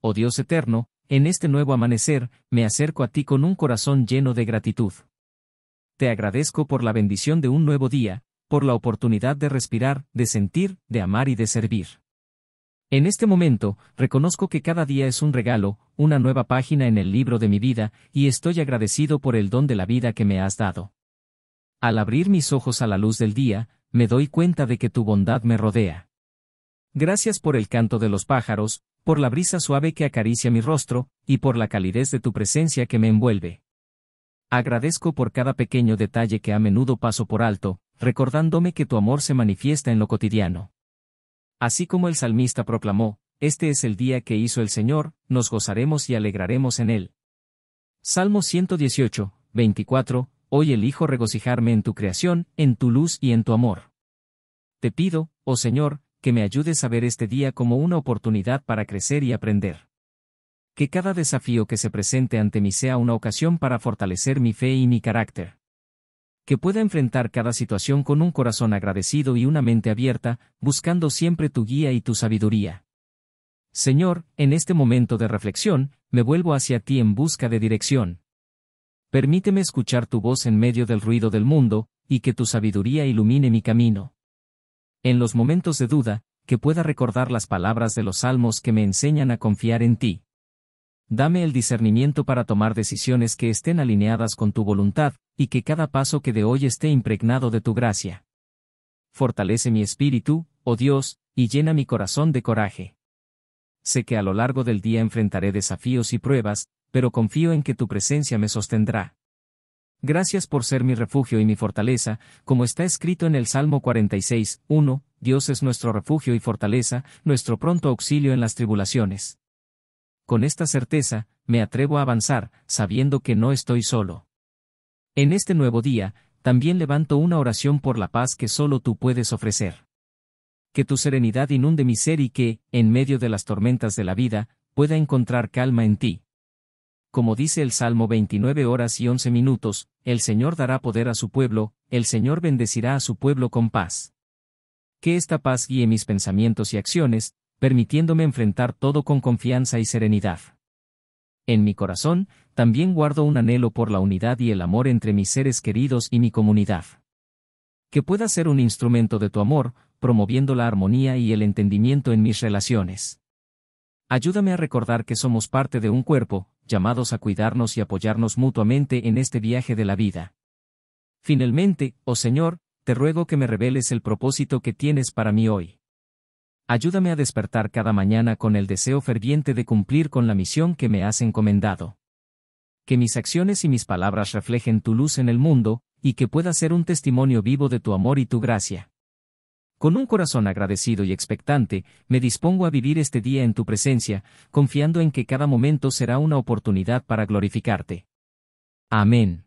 oh Dios eterno, en este nuevo amanecer, me acerco a ti con un corazón lleno de gratitud. Te agradezco por la bendición de un nuevo día, por la oportunidad de respirar, de sentir, de amar y de servir. En este momento, reconozco que cada día es un regalo, una nueva página en el libro de mi vida, y estoy agradecido por el don de la vida que me has dado. Al abrir mis ojos a la luz del día, me doy cuenta de que tu bondad me rodea. Gracias por el canto de los pájaros, por la brisa suave que acaricia mi rostro, y por la calidez de tu presencia que me envuelve. Agradezco por cada pequeño detalle que a menudo paso por alto, recordándome que tu amor se manifiesta en lo cotidiano. Así como el salmista proclamó, Este es el día que hizo el Señor, nos gozaremos y alegraremos en él. Salmo 118, 24, Hoy el hijo regocijarme en tu creación, en tu luz y en tu amor. Te pido, oh Señor, que me ayudes a ver este día como una oportunidad para crecer y aprender. Que cada desafío que se presente ante mí sea una ocasión para fortalecer mi fe y mi carácter. Que pueda enfrentar cada situación con un corazón agradecido y una mente abierta, buscando siempre tu guía y tu sabiduría. Señor, en este momento de reflexión, me vuelvo hacia ti en busca de dirección. Permíteme escuchar tu voz en medio del ruido del mundo, y que tu sabiduría ilumine mi camino en los momentos de duda, que pueda recordar las palabras de los salmos que me enseñan a confiar en ti. Dame el discernimiento para tomar decisiones que estén alineadas con tu voluntad, y que cada paso que de hoy esté impregnado de tu gracia. Fortalece mi espíritu, oh Dios, y llena mi corazón de coraje. Sé que a lo largo del día enfrentaré desafíos y pruebas, pero confío en que tu presencia me sostendrá. Gracias por ser mi refugio y mi fortaleza, como está escrito en el Salmo 46, 1, Dios es nuestro refugio y fortaleza, nuestro pronto auxilio en las tribulaciones. Con esta certeza, me atrevo a avanzar, sabiendo que no estoy solo. En este nuevo día, también levanto una oración por la paz que solo tú puedes ofrecer. Que tu serenidad inunde mi ser y que, en medio de las tormentas de la vida, pueda encontrar calma en ti como dice el Salmo 29 horas y 11 minutos, el Señor dará poder a su pueblo, el Señor bendecirá a su pueblo con paz. Que esta paz guíe mis pensamientos y acciones, permitiéndome enfrentar todo con confianza y serenidad. En mi corazón, también guardo un anhelo por la unidad y el amor entre mis seres queridos y mi comunidad. Que pueda ser un instrumento de tu amor, promoviendo la armonía y el entendimiento en mis relaciones. Ayúdame a recordar que somos parte de un cuerpo, llamados a cuidarnos y apoyarnos mutuamente en este viaje de la vida. Finalmente, oh Señor, te ruego que me reveles el propósito que tienes para mí hoy. Ayúdame a despertar cada mañana con el deseo ferviente de cumplir con la misión que me has encomendado. Que mis acciones y mis palabras reflejen tu luz en el mundo, y que pueda ser un testimonio vivo de tu amor y tu gracia. Con un corazón agradecido y expectante, me dispongo a vivir este día en tu presencia, confiando en que cada momento será una oportunidad para glorificarte. Amén.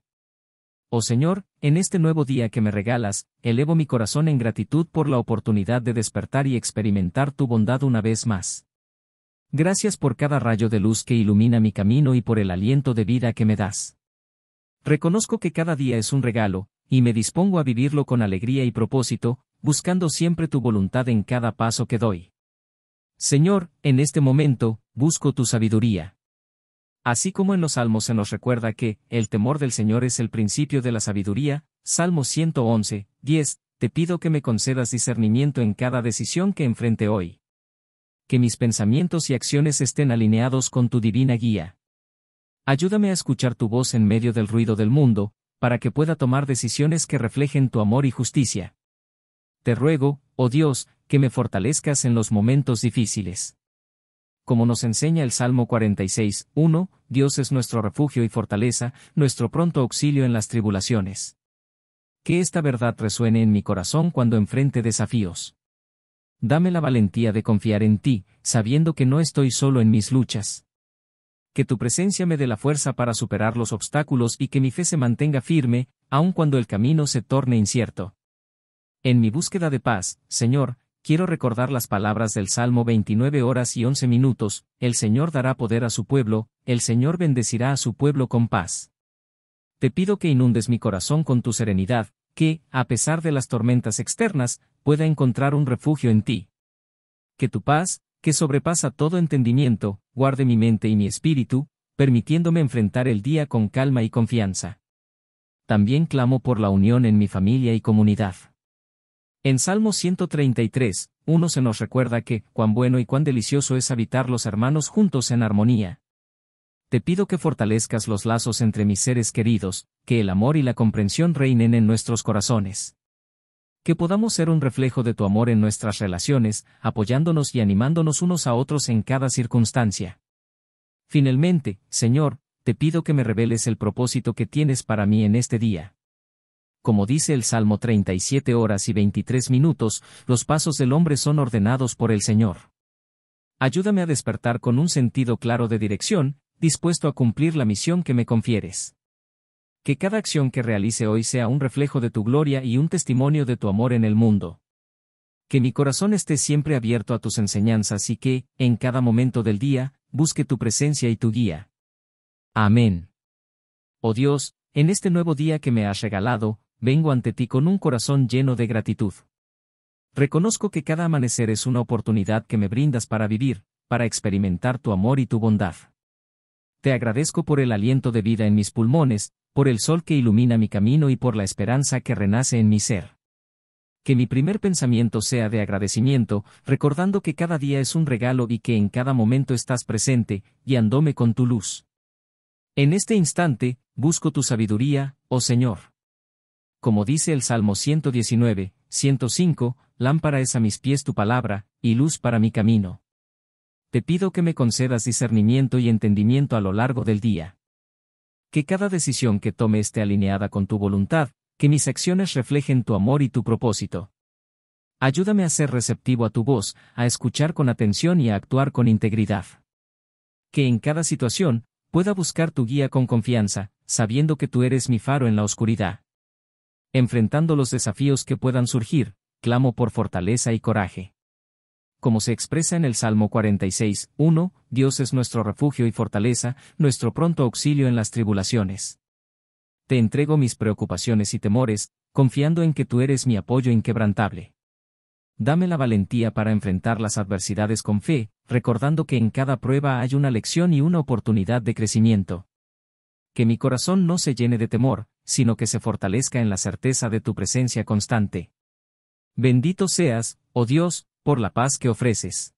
Oh Señor, en este nuevo día que me regalas, elevo mi corazón en gratitud por la oportunidad de despertar y experimentar tu bondad una vez más. Gracias por cada rayo de luz que ilumina mi camino y por el aliento de vida que me das. Reconozco que cada día es un regalo, y me dispongo a vivirlo con alegría y propósito, buscando siempre tu voluntad en cada paso que doy. Señor, en este momento, busco tu sabiduría. Así como en los salmos se nos recuerda que, el temor del Señor es el principio de la sabiduría, Salmo 111, 10, te pido que me concedas discernimiento en cada decisión que enfrente hoy. Que mis pensamientos y acciones estén alineados con tu divina guía. Ayúdame a escuchar tu voz en medio del ruido del mundo, para que pueda tomar decisiones que reflejen tu amor y justicia. Te ruego, oh Dios, que me fortalezcas en los momentos difíciles. Como nos enseña el Salmo 46, 1, Dios es nuestro refugio y fortaleza, nuestro pronto auxilio en las tribulaciones. Que esta verdad resuene en mi corazón cuando enfrente desafíos. Dame la valentía de confiar en ti, sabiendo que no estoy solo en mis luchas. Que tu presencia me dé la fuerza para superar los obstáculos y que mi fe se mantenga firme, aun cuando el camino se torne incierto. En mi búsqueda de paz, Señor, quiero recordar las palabras del Salmo 29 horas y 11 minutos, el Señor dará poder a su pueblo, el Señor bendecirá a su pueblo con paz. Te pido que inundes mi corazón con tu serenidad, que, a pesar de las tormentas externas, pueda encontrar un refugio en ti. Que tu paz, que sobrepasa todo entendimiento, guarde mi mente y mi espíritu, permitiéndome enfrentar el día con calma y confianza. También clamo por la unión en mi familia y comunidad. En Salmo 133, uno se nos recuerda que, cuán bueno y cuán delicioso es habitar los hermanos juntos en armonía. Te pido que fortalezcas los lazos entre mis seres queridos, que el amor y la comprensión reinen en nuestros corazones. Que podamos ser un reflejo de tu amor en nuestras relaciones, apoyándonos y animándonos unos a otros en cada circunstancia. Finalmente, Señor, te pido que me reveles el propósito que tienes para mí en este día como dice el Salmo 37 horas y 23 minutos, los pasos del hombre son ordenados por el Señor. Ayúdame a despertar con un sentido claro de dirección, dispuesto a cumplir la misión que me confieres. Que cada acción que realice hoy sea un reflejo de tu gloria y un testimonio de tu amor en el mundo. Que mi corazón esté siempre abierto a tus enseñanzas y que, en cada momento del día, busque tu presencia y tu guía. Amén. Oh Dios, en este nuevo día que me has regalado, vengo ante ti con un corazón lleno de gratitud. Reconozco que cada amanecer es una oportunidad que me brindas para vivir, para experimentar tu amor y tu bondad. Te agradezco por el aliento de vida en mis pulmones, por el sol que ilumina mi camino y por la esperanza que renace en mi ser. Que mi primer pensamiento sea de agradecimiento, recordando que cada día es un regalo y que en cada momento estás presente, guiándome con tu luz. En este instante, busco tu sabiduría, oh Señor como dice el Salmo 119, 105, lámpara es a mis pies tu palabra, y luz para mi camino. Te pido que me concedas discernimiento y entendimiento a lo largo del día. Que cada decisión que tome esté alineada con tu voluntad, que mis acciones reflejen tu amor y tu propósito. Ayúdame a ser receptivo a tu voz, a escuchar con atención y a actuar con integridad. Que en cada situación, pueda buscar tu guía con confianza, sabiendo que tú eres mi faro en la oscuridad. Enfrentando los desafíos que puedan surgir, clamo por fortaleza y coraje. Como se expresa en el Salmo 46, 1, Dios es nuestro refugio y fortaleza, nuestro pronto auxilio en las tribulaciones. Te entrego mis preocupaciones y temores, confiando en que tú eres mi apoyo inquebrantable. Dame la valentía para enfrentar las adversidades con fe, recordando que en cada prueba hay una lección y una oportunidad de crecimiento. Que mi corazón no se llene de temor, sino que se fortalezca en la certeza de tu presencia constante. Bendito seas, oh Dios, por la paz que ofreces.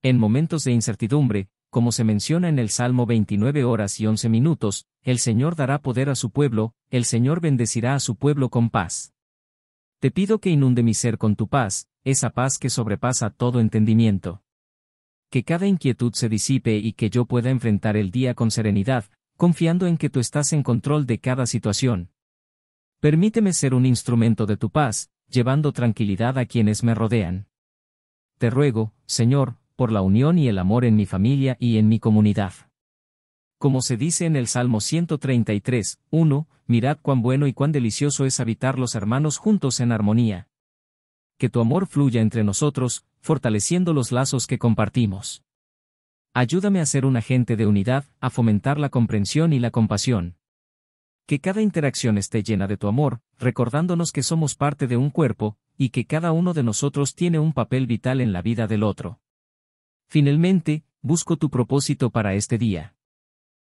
En momentos de incertidumbre, como se menciona en el Salmo 29 horas y 11 minutos, el Señor dará poder a su pueblo, el Señor bendecirá a su pueblo con paz. Te pido que inunde mi ser con tu paz, esa paz que sobrepasa todo entendimiento. Que cada inquietud se disipe y que yo pueda enfrentar el día con serenidad, confiando en que tú estás en control de cada situación. Permíteme ser un instrumento de tu paz, llevando tranquilidad a quienes me rodean. Te ruego, Señor, por la unión y el amor en mi familia y en mi comunidad. Como se dice en el Salmo 133, 1, mirad cuán bueno y cuán delicioso es habitar los hermanos juntos en armonía. Que tu amor fluya entre nosotros, fortaleciendo los lazos que compartimos. Ayúdame a ser un agente de unidad, a fomentar la comprensión y la compasión. Que cada interacción esté llena de tu amor, recordándonos que somos parte de un cuerpo, y que cada uno de nosotros tiene un papel vital en la vida del otro. Finalmente, busco tu propósito para este día.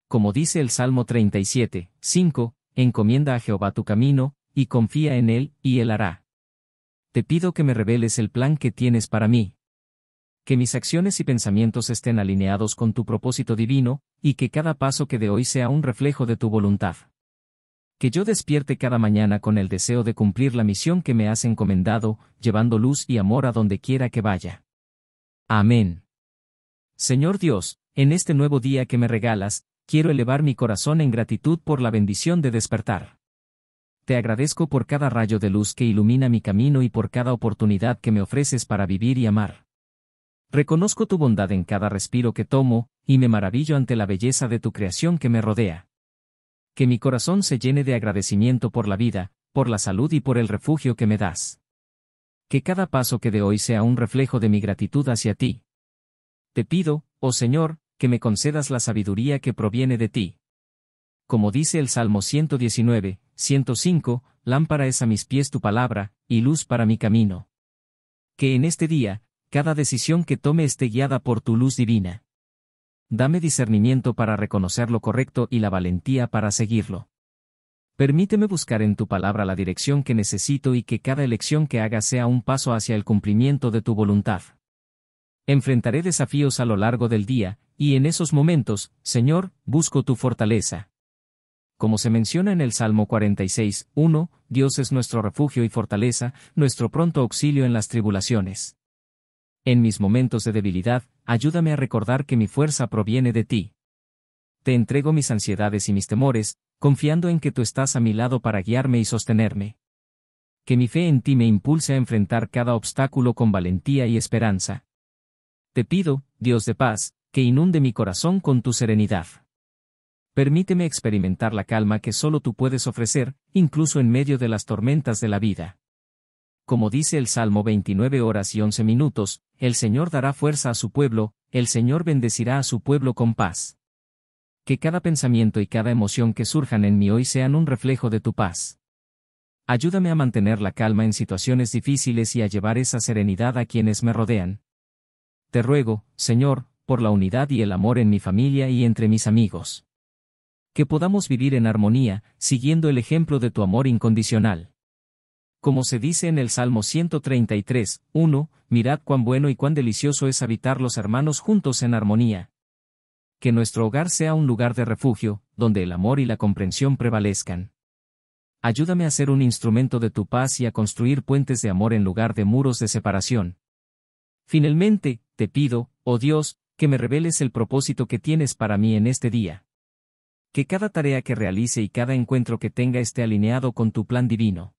Como dice el Salmo 37, 5, encomienda a Jehová tu camino, y confía en él, y él hará. Te pido que me reveles el plan que tienes para mí que mis acciones y pensamientos estén alineados con tu propósito divino, y que cada paso que de hoy sea un reflejo de tu voluntad. Que yo despierte cada mañana con el deseo de cumplir la misión que me has encomendado, llevando luz y amor a donde quiera que vaya. Amén. Señor Dios, en este nuevo día que me regalas, quiero elevar mi corazón en gratitud por la bendición de despertar. Te agradezco por cada rayo de luz que ilumina mi camino y por cada oportunidad que me ofreces para vivir y amar. Reconozco tu bondad en cada respiro que tomo, y me maravillo ante la belleza de tu creación que me rodea. Que mi corazón se llene de agradecimiento por la vida, por la salud y por el refugio que me das. Que cada paso que de hoy sea un reflejo de mi gratitud hacia ti. Te pido, oh Señor, que me concedas la sabiduría que proviene de ti. Como dice el Salmo 119, 105, lámpara es a mis pies tu palabra, y luz para mi camino. Que en este día, cada decisión que tome esté guiada por tu luz divina. Dame discernimiento para reconocer lo correcto y la valentía para seguirlo. Permíteme buscar en tu palabra la dirección que necesito y que cada elección que haga sea un paso hacia el cumplimiento de tu voluntad. Enfrentaré desafíos a lo largo del día, y en esos momentos, Señor, busco tu fortaleza. Como se menciona en el Salmo 46, 1, Dios es nuestro refugio y fortaleza, nuestro pronto auxilio en las tribulaciones. En mis momentos de debilidad, ayúdame a recordar que mi fuerza proviene de ti. Te entrego mis ansiedades y mis temores, confiando en que tú estás a mi lado para guiarme y sostenerme. Que mi fe en ti me impulse a enfrentar cada obstáculo con valentía y esperanza. Te pido, Dios de paz, que inunde mi corazón con tu serenidad. Permíteme experimentar la calma que solo tú puedes ofrecer, incluso en medio de las tormentas de la vida como dice el Salmo 29 horas y 11 minutos, el Señor dará fuerza a su pueblo, el Señor bendecirá a su pueblo con paz. Que cada pensamiento y cada emoción que surjan en mí hoy sean un reflejo de tu paz. Ayúdame a mantener la calma en situaciones difíciles y a llevar esa serenidad a quienes me rodean. Te ruego, Señor, por la unidad y el amor en mi familia y entre mis amigos. Que podamos vivir en armonía, siguiendo el ejemplo de tu amor incondicional como se dice en el Salmo 133, 1, mirad cuán bueno y cuán delicioso es habitar los hermanos juntos en armonía. Que nuestro hogar sea un lugar de refugio, donde el amor y la comprensión prevalezcan. Ayúdame a ser un instrumento de tu paz y a construir puentes de amor en lugar de muros de separación. Finalmente, te pido, oh Dios, que me reveles el propósito que tienes para mí en este día. Que cada tarea que realice y cada encuentro que tenga esté alineado con tu plan divino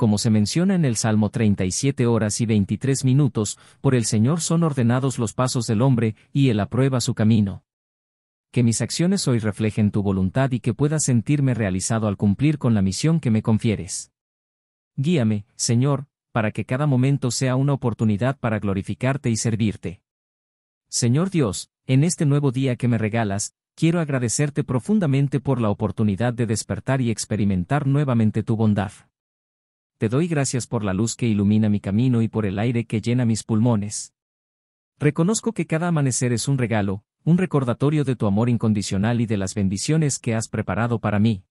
como se menciona en el Salmo 37 horas y 23 minutos, por el Señor son ordenados los pasos del hombre, y Él aprueba su camino. Que mis acciones hoy reflejen tu voluntad y que pueda sentirme realizado al cumplir con la misión que me confieres. Guíame, Señor, para que cada momento sea una oportunidad para glorificarte y servirte. Señor Dios, en este nuevo día que me regalas, quiero agradecerte profundamente por la oportunidad de despertar y experimentar nuevamente tu bondad te doy gracias por la luz que ilumina mi camino y por el aire que llena mis pulmones. Reconozco que cada amanecer es un regalo, un recordatorio de tu amor incondicional y de las bendiciones que has preparado para mí.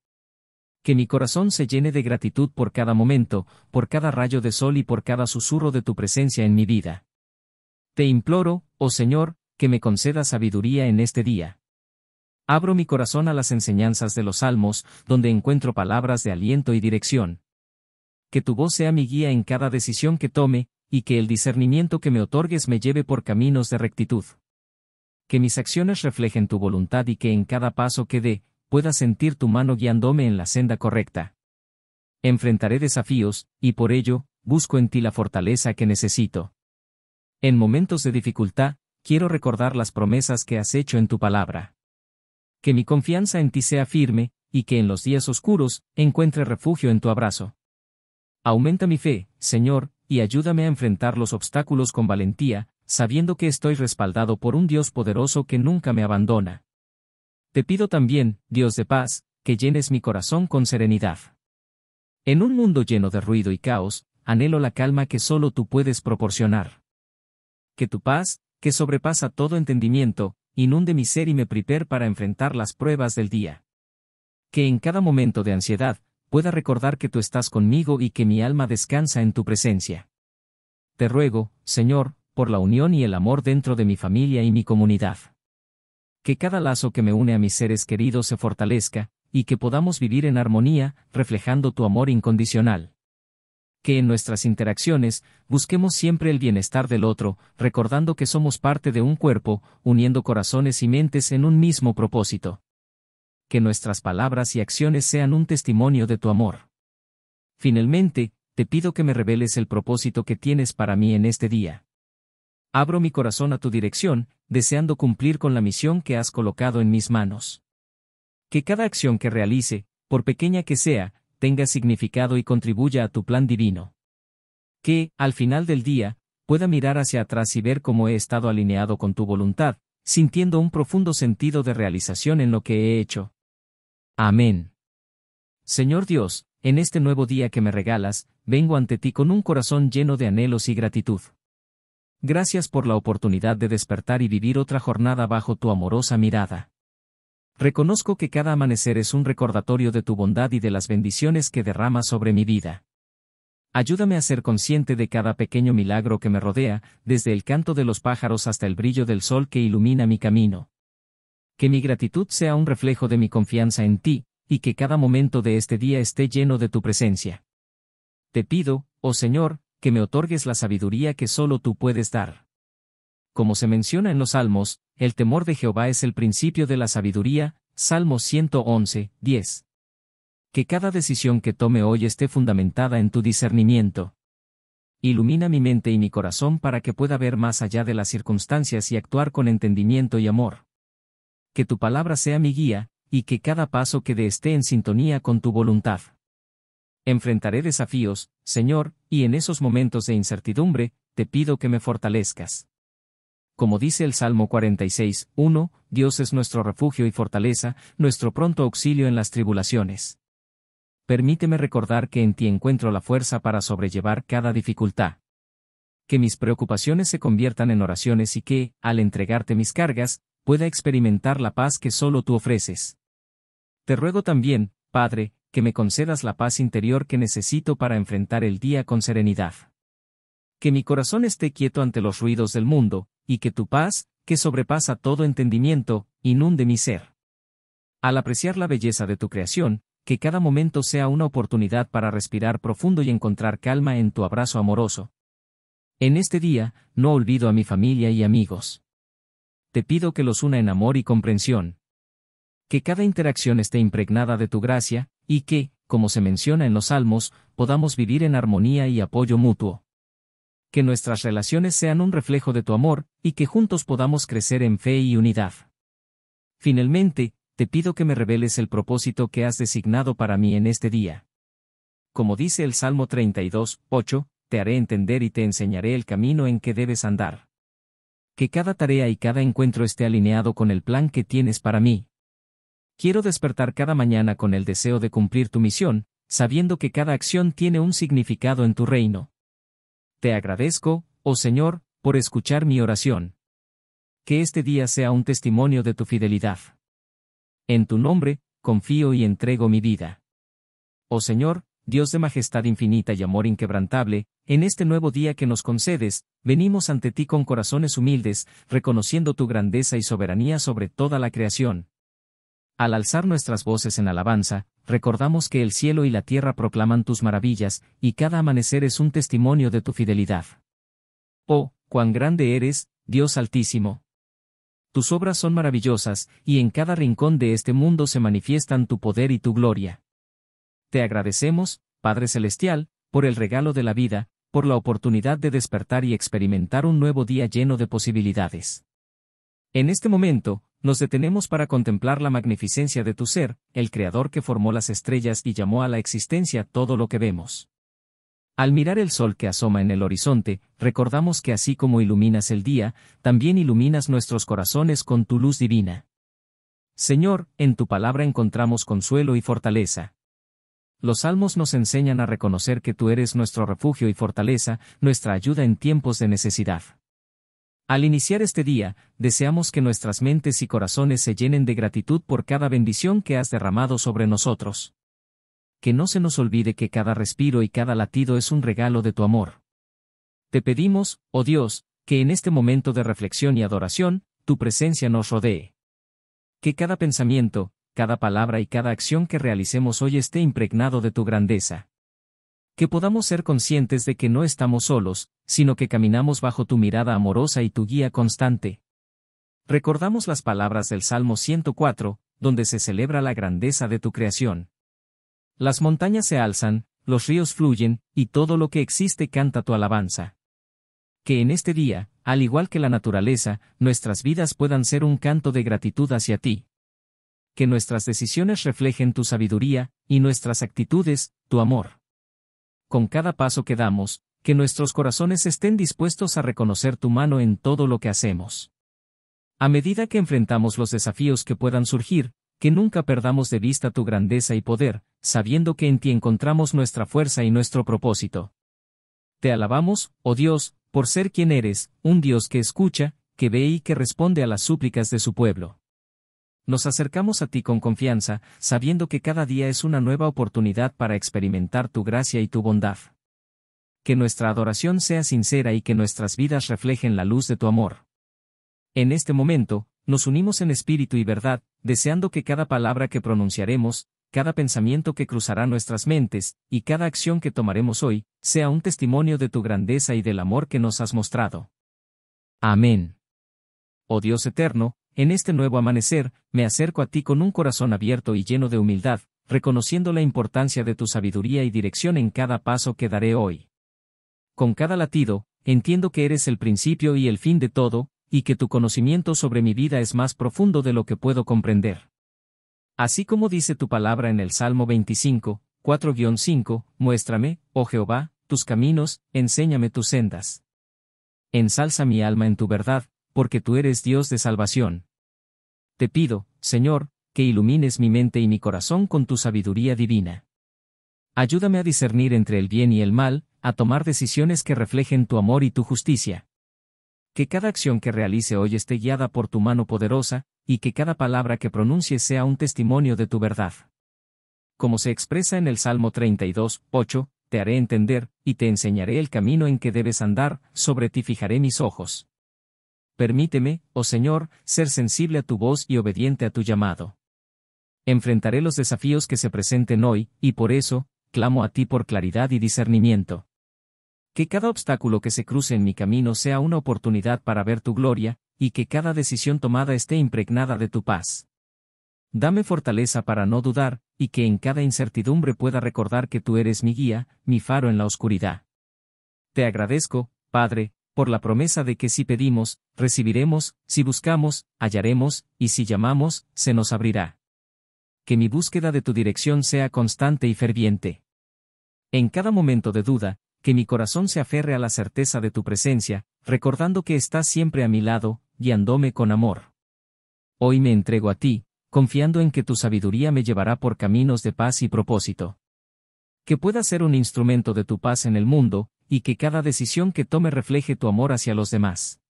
Que mi corazón se llene de gratitud por cada momento, por cada rayo de sol y por cada susurro de tu presencia en mi vida. Te imploro, oh Señor, que me conceda sabiduría en este día. Abro mi corazón a las enseñanzas de los salmos, donde encuentro palabras de aliento y dirección que tu voz sea mi guía en cada decisión que tome, y que el discernimiento que me otorgues me lleve por caminos de rectitud. Que mis acciones reflejen tu voluntad y que en cada paso que dé, pueda sentir tu mano guiándome en la senda correcta. Enfrentaré desafíos, y por ello, busco en ti la fortaleza que necesito. En momentos de dificultad, quiero recordar las promesas que has hecho en tu palabra. Que mi confianza en ti sea firme, y que en los días oscuros, encuentre refugio en tu abrazo. Aumenta mi fe, Señor, y ayúdame a enfrentar los obstáculos con valentía, sabiendo que estoy respaldado por un Dios poderoso que nunca me abandona. Te pido también, Dios de paz, que llenes mi corazón con serenidad. En un mundo lleno de ruido y caos, anhelo la calma que solo tú puedes proporcionar. Que tu paz, que sobrepasa todo entendimiento, inunde mi ser y me prepare para enfrentar las pruebas del día. Que en cada momento de ansiedad, pueda recordar que tú estás conmigo y que mi alma descansa en tu presencia. Te ruego, Señor, por la unión y el amor dentro de mi familia y mi comunidad. Que cada lazo que me une a mis seres queridos se fortalezca, y que podamos vivir en armonía, reflejando tu amor incondicional. Que en nuestras interacciones busquemos siempre el bienestar del otro, recordando que somos parte de un cuerpo, uniendo corazones y mentes en un mismo propósito que nuestras palabras y acciones sean un testimonio de tu amor. Finalmente, te pido que me reveles el propósito que tienes para mí en este día. Abro mi corazón a tu dirección, deseando cumplir con la misión que has colocado en mis manos. Que cada acción que realice, por pequeña que sea, tenga significado y contribuya a tu plan divino. Que, al final del día, pueda mirar hacia atrás y ver cómo he estado alineado con tu voluntad, sintiendo un profundo sentido de realización en lo que he hecho. Amén. Señor Dios, en este nuevo día que me regalas, vengo ante ti con un corazón lleno de anhelos y gratitud. Gracias por la oportunidad de despertar y vivir otra jornada bajo tu amorosa mirada. Reconozco que cada amanecer es un recordatorio de tu bondad y de las bendiciones que derramas sobre mi vida. Ayúdame a ser consciente de cada pequeño milagro que me rodea, desde el canto de los pájaros hasta el brillo del sol que ilumina mi camino que mi gratitud sea un reflejo de mi confianza en ti, y que cada momento de este día esté lleno de tu presencia. Te pido, oh Señor, que me otorgues la sabiduría que solo tú puedes dar. Como se menciona en los Salmos, el temor de Jehová es el principio de la sabiduría, Salmo 111, 10. Que cada decisión que tome hoy esté fundamentada en tu discernimiento. Ilumina mi mente y mi corazón para que pueda ver más allá de las circunstancias y actuar con entendimiento y amor que tu palabra sea mi guía, y que cada paso que dé esté en sintonía con tu voluntad. Enfrentaré desafíos, Señor, y en esos momentos de incertidumbre, te pido que me fortalezcas. Como dice el Salmo 46, 1, Dios es nuestro refugio y fortaleza, nuestro pronto auxilio en las tribulaciones. Permíteme recordar que en ti encuentro la fuerza para sobrellevar cada dificultad. Que mis preocupaciones se conviertan en oraciones y que, al entregarte mis cargas, pueda experimentar la paz que solo tú ofreces. Te ruego también, Padre, que me concedas la paz interior que necesito para enfrentar el día con serenidad. Que mi corazón esté quieto ante los ruidos del mundo, y que tu paz, que sobrepasa todo entendimiento, inunde mi ser. Al apreciar la belleza de tu creación, que cada momento sea una oportunidad para respirar profundo y encontrar calma en tu abrazo amoroso. En este día, no olvido a mi familia y amigos te pido que los una en amor y comprensión. Que cada interacción esté impregnada de tu gracia, y que, como se menciona en los Salmos, podamos vivir en armonía y apoyo mutuo. Que nuestras relaciones sean un reflejo de tu amor, y que juntos podamos crecer en fe y unidad. Finalmente, te pido que me reveles el propósito que has designado para mí en este día. Como dice el Salmo 32, 8, te haré entender y te enseñaré el camino en que debes andar que cada tarea y cada encuentro esté alineado con el plan que tienes para mí. Quiero despertar cada mañana con el deseo de cumplir tu misión, sabiendo que cada acción tiene un significado en tu reino. Te agradezco, oh Señor, por escuchar mi oración. Que este día sea un testimonio de tu fidelidad. En tu nombre, confío y entrego mi vida. Oh Señor, Dios de majestad infinita y amor inquebrantable, en este nuevo día que nos concedes, venimos ante ti con corazones humildes, reconociendo tu grandeza y soberanía sobre toda la creación. Al alzar nuestras voces en alabanza, recordamos que el cielo y la tierra proclaman tus maravillas, y cada amanecer es un testimonio de tu fidelidad. Oh, cuán grande eres, Dios altísimo. Tus obras son maravillosas, y en cada rincón de este mundo se manifiestan tu poder y tu gloria. Te agradecemos, Padre Celestial, por el regalo de la vida, por la oportunidad de despertar y experimentar un nuevo día lleno de posibilidades. En este momento, nos detenemos para contemplar la magnificencia de tu ser, el Creador que formó las estrellas y llamó a la existencia todo lo que vemos. Al mirar el sol que asoma en el horizonte, recordamos que así como iluminas el día, también iluminas nuestros corazones con tu luz divina. Señor, en tu palabra encontramos consuelo y fortaleza. Los salmos nos enseñan a reconocer que tú eres nuestro refugio y fortaleza, nuestra ayuda en tiempos de necesidad. Al iniciar este día, deseamos que nuestras mentes y corazones se llenen de gratitud por cada bendición que has derramado sobre nosotros. Que no se nos olvide que cada respiro y cada latido es un regalo de tu amor. Te pedimos, oh Dios, que en este momento de reflexión y adoración, tu presencia nos rodee. Que cada pensamiento, cada palabra y cada acción que realicemos hoy esté impregnado de tu grandeza. Que podamos ser conscientes de que no estamos solos, sino que caminamos bajo tu mirada amorosa y tu guía constante. Recordamos las palabras del Salmo 104, donde se celebra la grandeza de tu creación. Las montañas se alzan, los ríos fluyen, y todo lo que existe canta tu alabanza. Que en este día, al igual que la naturaleza, nuestras vidas puedan ser un canto de gratitud hacia ti que nuestras decisiones reflejen tu sabiduría, y nuestras actitudes, tu amor. Con cada paso que damos, que nuestros corazones estén dispuestos a reconocer tu mano en todo lo que hacemos. A medida que enfrentamos los desafíos que puedan surgir, que nunca perdamos de vista tu grandeza y poder, sabiendo que en ti encontramos nuestra fuerza y nuestro propósito. Te alabamos, oh Dios, por ser quien eres, un Dios que escucha, que ve y que responde a las súplicas de su pueblo. Nos acercamos a ti con confianza, sabiendo que cada día es una nueva oportunidad para experimentar tu gracia y tu bondad. Que nuestra adoración sea sincera y que nuestras vidas reflejen la luz de tu amor. En este momento, nos unimos en espíritu y verdad, deseando que cada palabra que pronunciaremos, cada pensamiento que cruzará nuestras mentes, y cada acción que tomaremos hoy, sea un testimonio de tu grandeza y del amor que nos has mostrado. Amén. Oh Dios eterno, en este nuevo amanecer, me acerco a ti con un corazón abierto y lleno de humildad, reconociendo la importancia de tu sabiduría y dirección en cada paso que daré hoy. Con cada latido, entiendo que eres el principio y el fin de todo, y que tu conocimiento sobre mi vida es más profundo de lo que puedo comprender. Así como dice tu palabra en el Salmo 25, 4-5, muéstrame, oh Jehová, tus caminos, enséñame tus sendas. Ensalza mi alma en tu verdad, porque tú eres Dios de salvación te pido, Señor, que ilumines mi mente y mi corazón con tu sabiduría divina. Ayúdame a discernir entre el bien y el mal, a tomar decisiones que reflejen tu amor y tu justicia. Que cada acción que realice hoy esté guiada por tu mano poderosa, y que cada palabra que pronuncie sea un testimonio de tu verdad. Como se expresa en el Salmo 32, 8, te haré entender, y te enseñaré el camino en que debes andar, sobre ti fijaré mis ojos permíteme, oh Señor, ser sensible a tu voz y obediente a tu llamado. Enfrentaré los desafíos que se presenten hoy, y por eso, clamo a ti por claridad y discernimiento. Que cada obstáculo que se cruce en mi camino sea una oportunidad para ver tu gloria, y que cada decisión tomada esté impregnada de tu paz. Dame fortaleza para no dudar, y que en cada incertidumbre pueda recordar que tú eres mi guía, mi faro en la oscuridad. Te agradezco, Padre, por la promesa de que si pedimos, recibiremos, si buscamos, hallaremos, y si llamamos, se nos abrirá. Que mi búsqueda de tu dirección sea constante y ferviente. En cada momento de duda, que mi corazón se aferre a la certeza de tu presencia, recordando que estás siempre a mi lado, guiándome con amor. Hoy me entrego a ti, confiando en que tu sabiduría me llevará por caminos de paz y propósito. Que pueda ser un instrumento de tu paz en el mundo, y que cada decisión que tome refleje tu amor hacia los demás.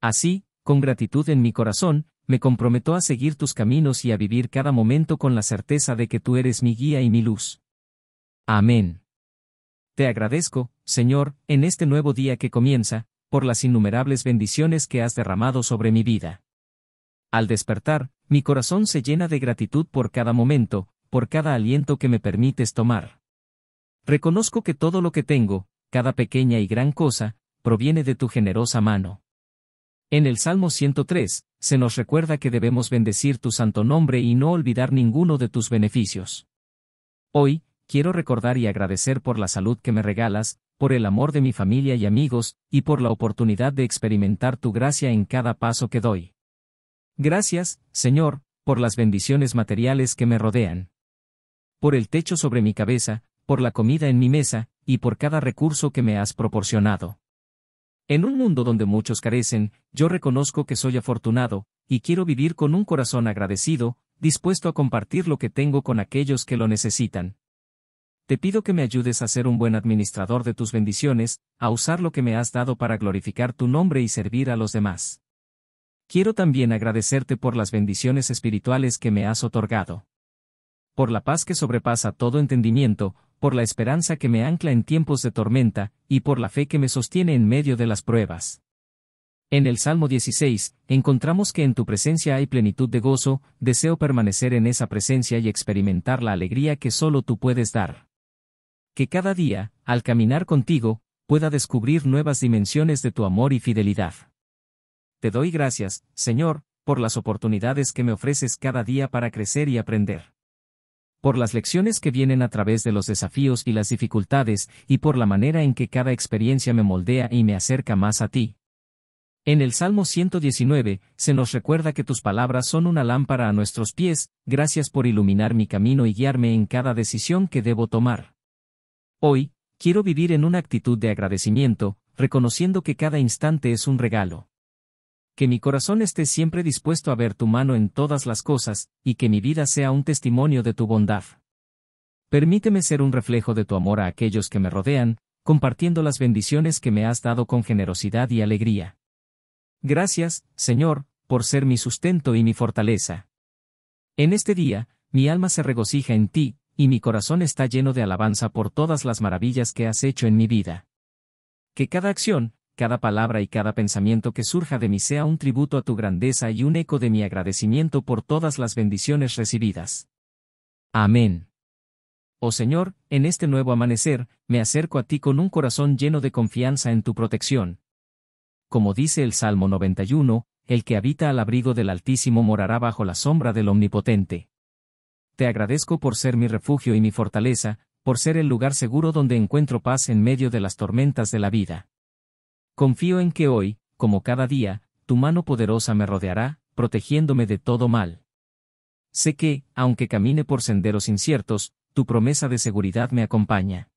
Así, con gratitud en mi corazón, me comprometo a seguir tus caminos y a vivir cada momento con la certeza de que tú eres mi guía y mi luz. Amén. Te agradezco, Señor, en este nuevo día que comienza, por las innumerables bendiciones que has derramado sobre mi vida. Al despertar, mi corazón se llena de gratitud por cada momento, por cada aliento que me permites tomar. Reconozco que todo lo que tengo, cada pequeña y gran cosa, proviene de tu generosa mano. En el Salmo 103, se nos recuerda que debemos bendecir tu santo nombre y no olvidar ninguno de tus beneficios. Hoy, quiero recordar y agradecer por la salud que me regalas, por el amor de mi familia y amigos, y por la oportunidad de experimentar tu gracia en cada paso que doy. Gracias, Señor, por las bendiciones materiales que me rodean. Por el techo sobre mi cabeza, por la comida en mi mesa, y por cada recurso que me has proporcionado. En un mundo donde muchos carecen, yo reconozco que soy afortunado, y quiero vivir con un corazón agradecido, dispuesto a compartir lo que tengo con aquellos que lo necesitan. Te pido que me ayudes a ser un buen administrador de tus bendiciones, a usar lo que me has dado para glorificar tu nombre y servir a los demás. Quiero también agradecerte por las bendiciones espirituales que me has otorgado. Por la paz que sobrepasa todo entendimiento, por la esperanza que me ancla en tiempos de tormenta, y por la fe que me sostiene en medio de las pruebas. En el Salmo 16, encontramos que en tu presencia hay plenitud de gozo, deseo permanecer en esa presencia y experimentar la alegría que solo tú puedes dar. Que cada día, al caminar contigo, pueda descubrir nuevas dimensiones de tu amor y fidelidad. Te doy gracias, Señor, por las oportunidades que me ofreces cada día para crecer y aprender por las lecciones que vienen a través de los desafíos y las dificultades, y por la manera en que cada experiencia me moldea y me acerca más a ti. En el Salmo 119, se nos recuerda que tus palabras son una lámpara a nuestros pies, gracias por iluminar mi camino y guiarme en cada decisión que debo tomar. Hoy, quiero vivir en una actitud de agradecimiento, reconociendo que cada instante es un regalo que mi corazón esté siempre dispuesto a ver tu mano en todas las cosas, y que mi vida sea un testimonio de tu bondad. Permíteme ser un reflejo de tu amor a aquellos que me rodean, compartiendo las bendiciones que me has dado con generosidad y alegría. Gracias, Señor, por ser mi sustento y mi fortaleza. En este día, mi alma se regocija en ti, y mi corazón está lleno de alabanza por todas las maravillas que has hecho en mi vida. Que cada acción, cada palabra y cada pensamiento que surja de mí sea un tributo a tu grandeza y un eco de mi agradecimiento por todas las bendiciones recibidas. Amén. Oh Señor, en este nuevo amanecer, me acerco a ti con un corazón lleno de confianza en tu protección. Como dice el Salmo 91, el que habita al abrigo del Altísimo morará bajo la sombra del Omnipotente. Te agradezco por ser mi refugio y mi fortaleza, por ser el lugar seguro donde encuentro paz en medio de las tormentas de la vida. Confío en que hoy, como cada día, tu mano poderosa me rodeará, protegiéndome de todo mal. Sé que, aunque camine por senderos inciertos, tu promesa de seguridad me acompaña.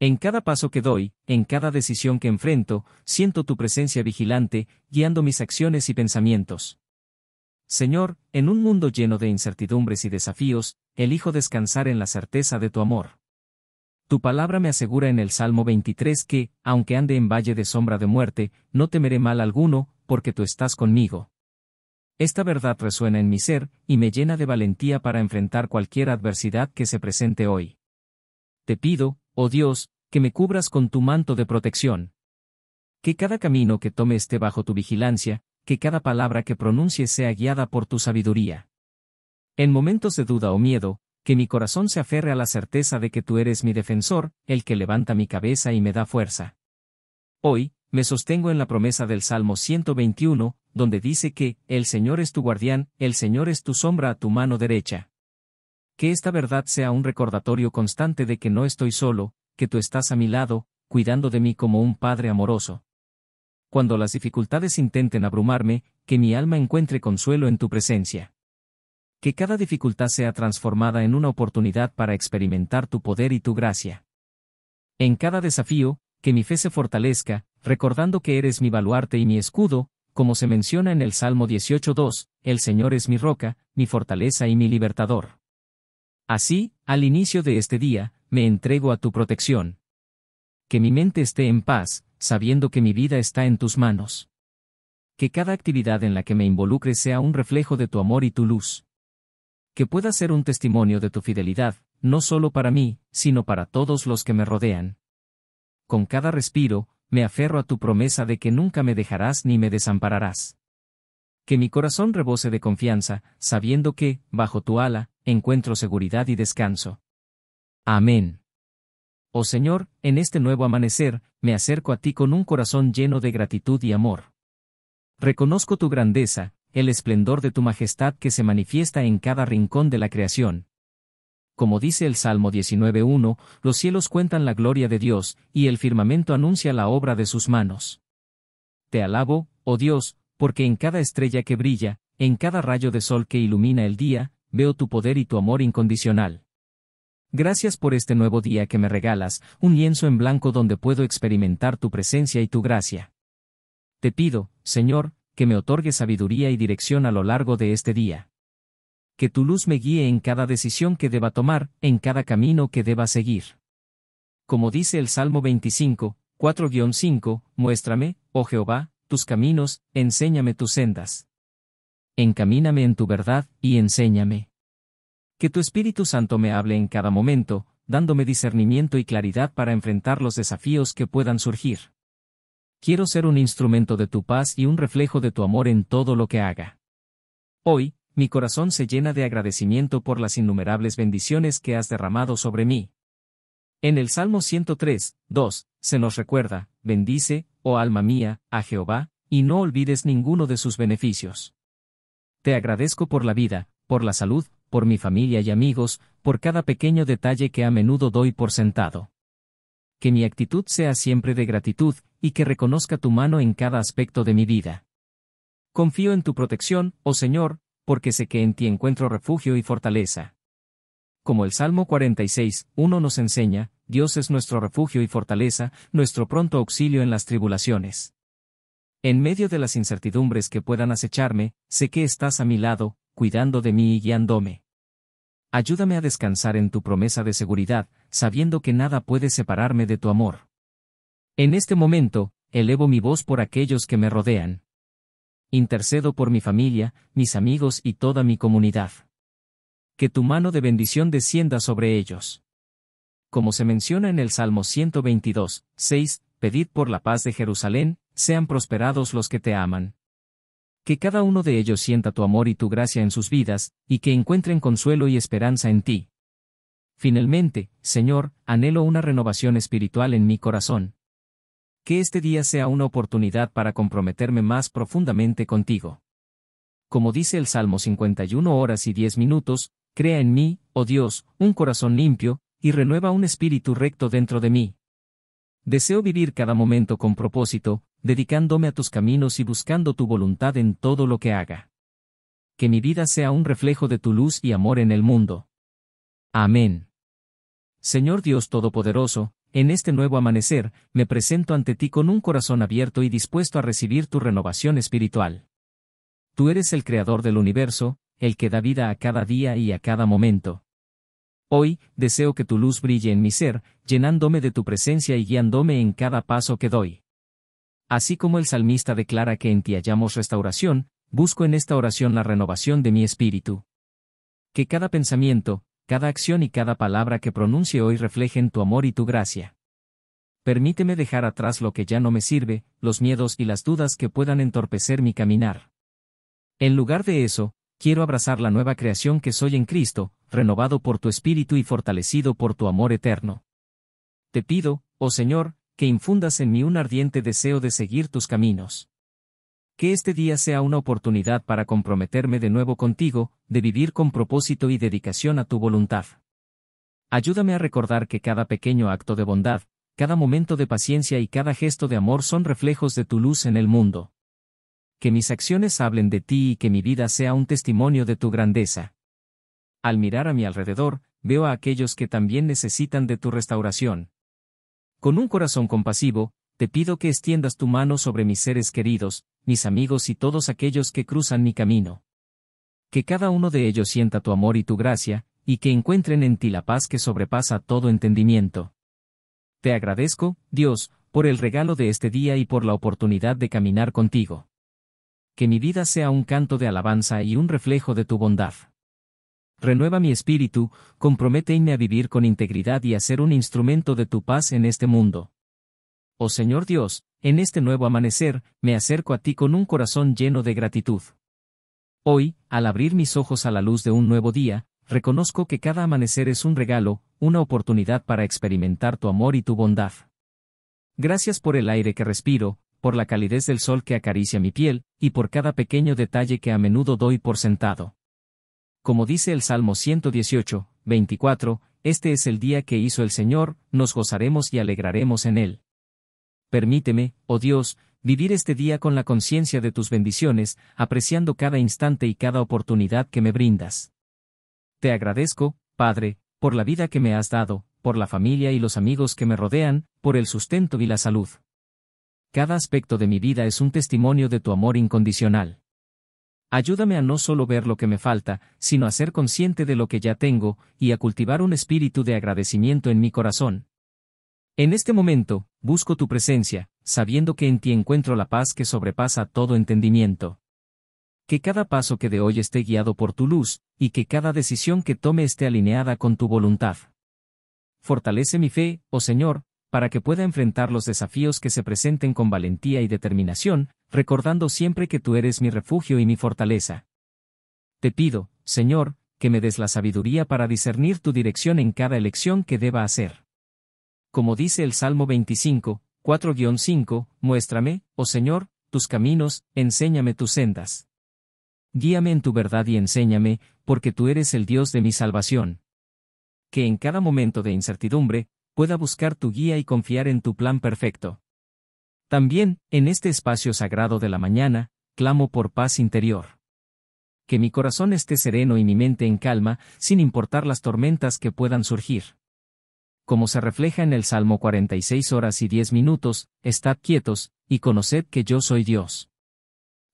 En cada paso que doy, en cada decisión que enfrento, siento tu presencia vigilante, guiando mis acciones y pensamientos. Señor, en un mundo lleno de incertidumbres y desafíos, elijo descansar en la certeza de tu amor. Tu palabra me asegura en el Salmo 23 que, aunque ande en valle de sombra de muerte, no temeré mal alguno, porque tú estás conmigo. Esta verdad resuena en mi ser, y me llena de valentía para enfrentar cualquier adversidad que se presente hoy. Te pido, oh Dios, que me cubras con tu manto de protección. Que cada camino que tome esté bajo tu vigilancia, que cada palabra que pronuncie sea guiada por tu sabiduría. En momentos de duda o miedo, que mi corazón se aferre a la certeza de que tú eres mi defensor, el que levanta mi cabeza y me da fuerza. Hoy, me sostengo en la promesa del Salmo 121, donde dice que, el Señor es tu guardián, el Señor es tu sombra a tu mano derecha. Que esta verdad sea un recordatorio constante de que no estoy solo, que tú estás a mi lado, cuidando de mí como un padre amoroso. Cuando las dificultades intenten abrumarme, que mi alma encuentre consuelo en tu presencia que cada dificultad sea transformada en una oportunidad para experimentar tu poder y tu gracia. En cada desafío, que mi fe se fortalezca, recordando que eres mi baluarte y mi escudo, como se menciona en el Salmo 18.2, el Señor es mi roca, mi fortaleza y mi libertador. Así, al inicio de este día, me entrego a tu protección. Que mi mente esté en paz, sabiendo que mi vida está en tus manos. Que cada actividad en la que me involucre sea un reflejo de tu amor y tu luz que pueda ser un testimonio de tu fidelidad, no solo para mí, sino para todos los que me rodean. Con cada respiro, me aferro a tu promesa de que nunca me dejarás ni me desampararás. Que mi corazón rebose de confianza, sabiendo que, bajo tu ala, encuentro seguridad y descanso. Amén. Oh Señor, en este nuevo amanecer, me acerco a ti con un corazón lleno de gratitud y amor. Reconozco tu grandeza, el esplendor de tu majestad que se manifiesta en cada rincón de la creación. Como dice el Salmo 19.1, los cielos cuentan la gloria de Dios, y el firmamento anuncia la obra de sus manos. Te alabo, oh Dios, porque en cada estrella que brilla, en cada rayo de sol que ilumina el día, veo tu poder y tu amor incondicional. Gracias por este nuevo día que me regalas, un lienzo en blanco donde puedo experimentar tu presencia y tu gracia. Te pido, Señor, que me otorgue sabiduría y dirección a lo largo de este día. Que tu luz me guíe en cada decisión que deba tomar, en cada camino que deba seguir. Como dice el Salmo 25, 4-5, muéstrame, oh Jehová, tus caminos, enséñame tus sendas. Encamíname en tu verdad, y enséñame. Que tu Espíritu Santo me hable en cada momento, dándome discernimiento y claridad para enfrentar los desafíos que puedan surgir quiero ser un instrumento de tu paz y un reflejo de tu amor en todo lo que haga. Hoy, mi corazón se llena de agradecimiento por las innumerables bendiciones que has derramado sobre mí. En el Salmo 103, 2, se nos recuerda, bendice, oh alma mía, a Jehová, y no olvides ninguno de sus beneficios. Te agradezco por la vida, por la salud, por mi familia y amigos, por cada pequeño detalle que a menudo doy por sentado que mi actitud sea siempre de gratitud, y que reconozca tu mano en cada aspecto de mi vida. Confío en tu protección, oh Señor, porque sé que en ti encuentro refugio y fortaleza. Como el Salmo 46, 1 nos enseña, Dios es nuestro refugio y fortaleza, nuestro pronto auxilio en las tribulaciones. En medio de las incertidumbres que puedan acecharme, sé que estás a mi lado, cuidando de mí y guiándome. Ayúdame a descansar en tu promesa de seguridad, sabiendo que nada puede separarme de tu amor. En este momento, elevo mi voz por aquellos que me rodean. Intercedo por mi familia, mis amigos y toda mi comunidad. Que tu mano de bendición descienda sobre ellos. Como se menciona en el Salmo 122, 6, pedid por la paz de Jerusalén, sean prosperados los que te aman. Que cada uno de ellos sienta tu amor y tu gracia en sus vidas, y que encuentren consuelo y esperanza en ti. Finalmente, Señor, anhelo una renovación espiritual en mi corazón. Que este día sea una oportunidad para comprometerme más profundamente contigo. Como dice el Salmo 51 horas y 10 minutos, crea en mí, oh Dios, un corazón limpio, y renueva un espíritu recto dentro de mí. Deseo vivir cada momento con propósito, dedicándome a tus caminos y buscando tu voluntad en todo lo que haga. Que mi vida sea un reflejo de tu luz y amor en el mundo. Amén. Señor Dios Todopoderoso, en este nuevo amanecer, me presento ante ti con un corazón abierto y dispuesto a recibir tu renovación espiritual. Tú eres el creador del universo, el que da vida a cada día y a cada momento. Hoy, deseo que tu luz brille en mi ser, llenándome de tu presencia y guiándome en cada paso que doy. Así como el salmista declara que en ti hallamos restauración, busco en esta oración la renovación de mi espíritu. Que cada pensamiento, cada acción y cada palabra que pronuncie hoy reflejen tu amor y tu gracia. Permíteme dejar atrás lo que ya no me sirve, los miedos y las dudas que puedan entorpecer mi caminar. En lugar de eso, quiero abrazar la nueva creación que soy en Cristo, renovado por tu espíritu y fortalecido por tu amor eterno. Te pido, oh Señor, que infundas en mí un ardiente deseo de seguir tus caminos. Que este día sea una oportunidad para comprometerme de nuevo contigo, de vivir con propósito y dedicación a tu voluntad. Ayúdame a recordar que cada pequeño acto de bondad, cada momento de paciencia y cada gesto de amor son reflejos de tu luz en el mundo. Que mis acciones hablen de ti y que mi vida sea un testimonio de tu grandeza. Al mirar a mi alrededor, veo a aquellos que también necesitan de tu restauración. Con un corazón compasivo, te pido que extiendas tu mano sobre mis seres queridos, mis amigos y todos aquellos que cruzan mi camino. Que cada uno de ellos sienta tu amor y tu gracia, y que encuentren en ti la paz que sobrepasa todo entendimiento. Te agradezco, Dios, por el regalo de este día y por la oportunidad de caminar contigo. Que mi vida sea un canto de alabanza y un reflejo de tu bondad. Renueva mi espíritu, comprométeme a vivir con integridad y a ser un instrumento de tu paz en este mundo. Oh Señor Dios, en este nuevo amanecer, me acerco a ti con un corazón lleno de gratitud. Hoy, al abrir mis ojos a la luz de un nuevo día, reconozco que cada amanecer es un regalo, una oportunidad para experimentar tu amor y tu bondad. Gracias por el aire que respiro, por la calidez del sol que acaricia mi piel, y por cada pequeño detalle que a menudo doy por sentado. Como dice el Salmo 118, 24, este es el día que hizo el Señor, nos gozaremos y alegraremos en él. Permíteme, oh Dios, vivir este día con la conciencia de tus bendiciones, apreciando cada instante y cada oportunidad que me brindas. Te agradezco, Padre, por la vida que me has dado, por la familia y los amigos que me rodean, por el sustento y la salud. Cada aspecto de mi vida es un testimonio de tu amor incondicional. Ayúdame a no solo ver lo que me falta, sino a ser consciente de lo que ya tengo, y a cultivar un espíritu de agradecimiento en mi corazón. En este momento, busco tu presencia, sabiendo que en ti encuentro la paz que sobrepasa todo entendimiento. Que cada paso que de hoy esté guiado por tu luz, y que cada decisión que tome esté alineada con tu voluntad. Fortalece mi fe, oh Señor, para que pueda enfrentar los desafíos que se presenten con valentía y determinación, recordando siempre que tú eres mi refugio y mi fortaleza. Te pido, Señor, que me des la sabiduría para discernir tu dirección en cada elección que deba hacer como dice el Salmo 25, 4-5, muéstrame, oh Señor, tus caminos, enséñame tus sendas. Guíame en tu verdad y enséñame, porque tú eres el Dios de mi salvación. Que en cada momento de incertidumbre, pueda buscar tu guía y confiar en tu plan perfecto. También, en este espacio sagrado de la mañana, clamo por paz interior. Que mi corazón esté sereno y mi mente en calma, sin importar las tormentas que puedan surgir como se refleja en el Salmo 46 horas y 10 minutos, estad quietos, y conoced que yo soy Dios.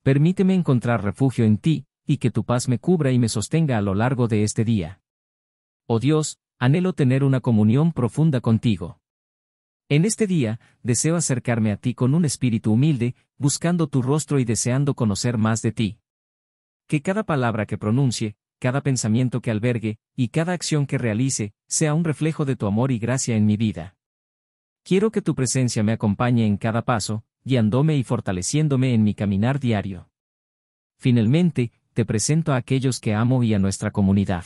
Permíteme encontrar refugio en ti, y que tu paz me cubra y me sostenga a lo largo de este día. Oh Dios, anhelo tener una comunión profunda contigo. En este día, deseo acercarme a ti con un espíritu humilde, buscando tu rostro y deseando conocer más de ti. Que cada palabra que pronuncie, cada pensamiento que albergue, y cada acción que realice, sea un reflejo de tu amor y gracia en mi vida. Quiero que tu presencia me acompañe en cada paso, guiándome y fortaleciéndome en mi caminar diario. Finalmente, te presento a aquellos que amo y a nuestra comunidad.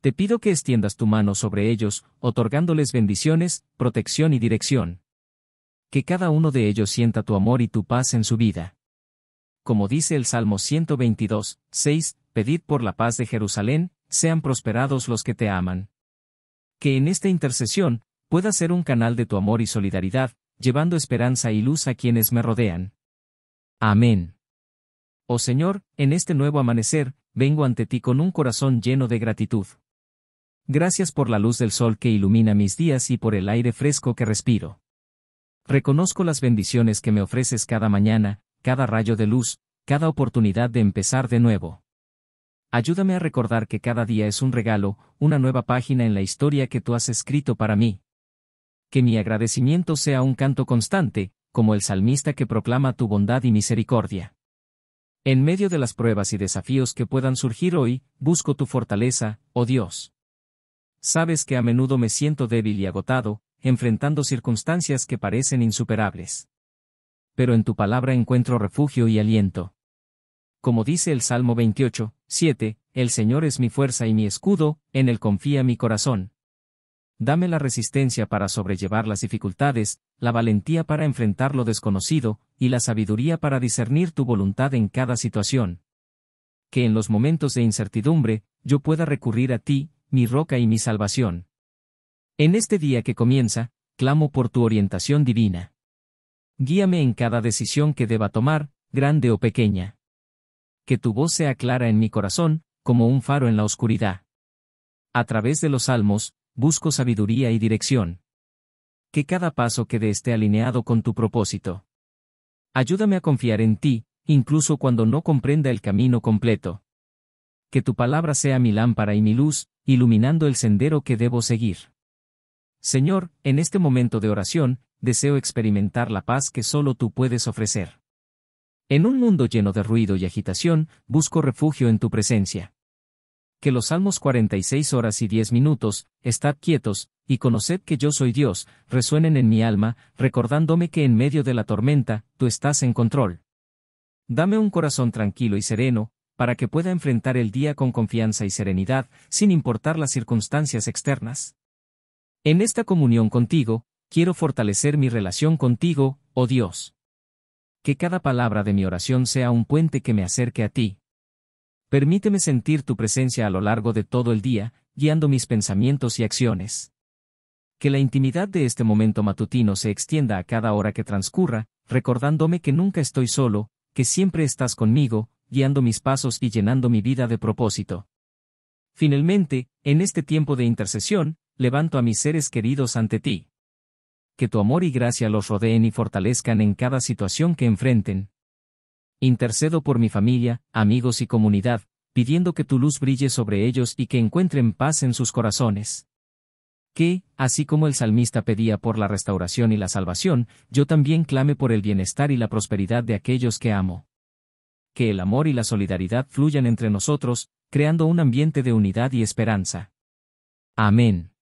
Te pido que extiendas tu mano sobre ellos, otorgándoles bendiciones, protección y dirección. Que cada uno de ellos sienta tu amor y tu paz en su vida como dice el Salmo 122, 6, pedid por la paz de Jerusalén, sean prosperados los que te aman. Que en esta intercesión, pueda ser un canal de tu amor y solidaridad, llevando esperanza y luz a quienes me rodean. Amén. Oh Señor, en este nuevo amanecer, vengo ante ti con un corazón lleno de gratitud. Gracias por la luz del sol que ilumina mis días y por el aire fresco que respiro. Reconozco las bendiciones que me ofreces cada mañana, cada rayo de luz, cada oportunidad de empezar de nuevo. Ayúdame a recordar que cada día es un regalo, una nueva página en la historia que tú has escrito para mí. Que mi agradecimiento sea un canto constante, como el salmista que proclama tu bondad y misericordia. En medio de las pruebas y desafíos que puedan surgir hoy, busco tu fortaleza, oh Dios. Sabes que a menudo me siento débil y agotado, enfrentando circunstancias que parecen insuperables pero en tu palabra encuentro refugio y aliento. Como dice el Salmo 28, 7, el Señor es mi fuerza y mi escudo, en él confía mi corazón. Dame la resistencia para sobrellevar las dificultades, la valentía para enfrentar lo desconocido, y la sabiduría para discernir tu voluntad en cada situación. Que en los momentos de incertidumbre, yo pueda recurrir a ti, mi roca y mi salvación. En este día que comienza, clamo por tu orientación divina. Guíame en cada decisión que deba tomar, grande o pequeña. Que tu voz sea clara en mi corazón, como un faro en la oscuridad. A través de los salmos, busco sabiduría y dirección. Que cada paso quede esté alineado con tu propósito. Ayúdame a confiar en ti, incluso cuando no comprenda el camino completo. Que tu palabra sea mi lámpara y mi luz, iluminando el sendero que debo seguir. Señor, en este momento de oración, deseo experimentar la paz que solo tú puedes ofrecer. En un mundo lleno de ruido y agitación, busco refugio en tu presencia. Que los Salmos 46 horas y 10 minutos, estad quietos, y conoced que yo soy Dios, resuenen en mi alma, recordándome que en medio de la tormenta, tú estás en control. Dame un corazón tranquilo y sereno, para que pueda enfrentar el día con confianza y serenidad, sin importar las circunstancias externas. En esta comunión contigo, quiero fortalecer mi relación contigo, oh Dios. Que cada palabra de mi oración sea un puente que me acerque a ti. Permíteme sentir tu presencia a lo largo de todo el día, guiando mis pensamientos y acciones. Que la intimidad de este momento matutino se extienda a cada hora que transcurra, recordándome que nunca estoy solo, que siempre estás conmigo, guiando mis pasos y llenando mi vida de propósito. Finalmente, en este tiempo de intercesión, levanto a mis seres queridos ante ti que tu amor y gracia los rodeen y fortalezcan en cada situación que enfrenten. Intercedo por mi familia, amigos y comunidad, pidiendo que tu luz brille sobre ellos y que encuentren paz en sus corazones. Que, así como el salmista pedía por la restauración y la salvación, yo también clame por el bienestar y la prosperidad de aquellos que amo. Que el amor y la solidaridad fluyan entre nosotros, creando un ambiente de unidad y esperanza. Amén.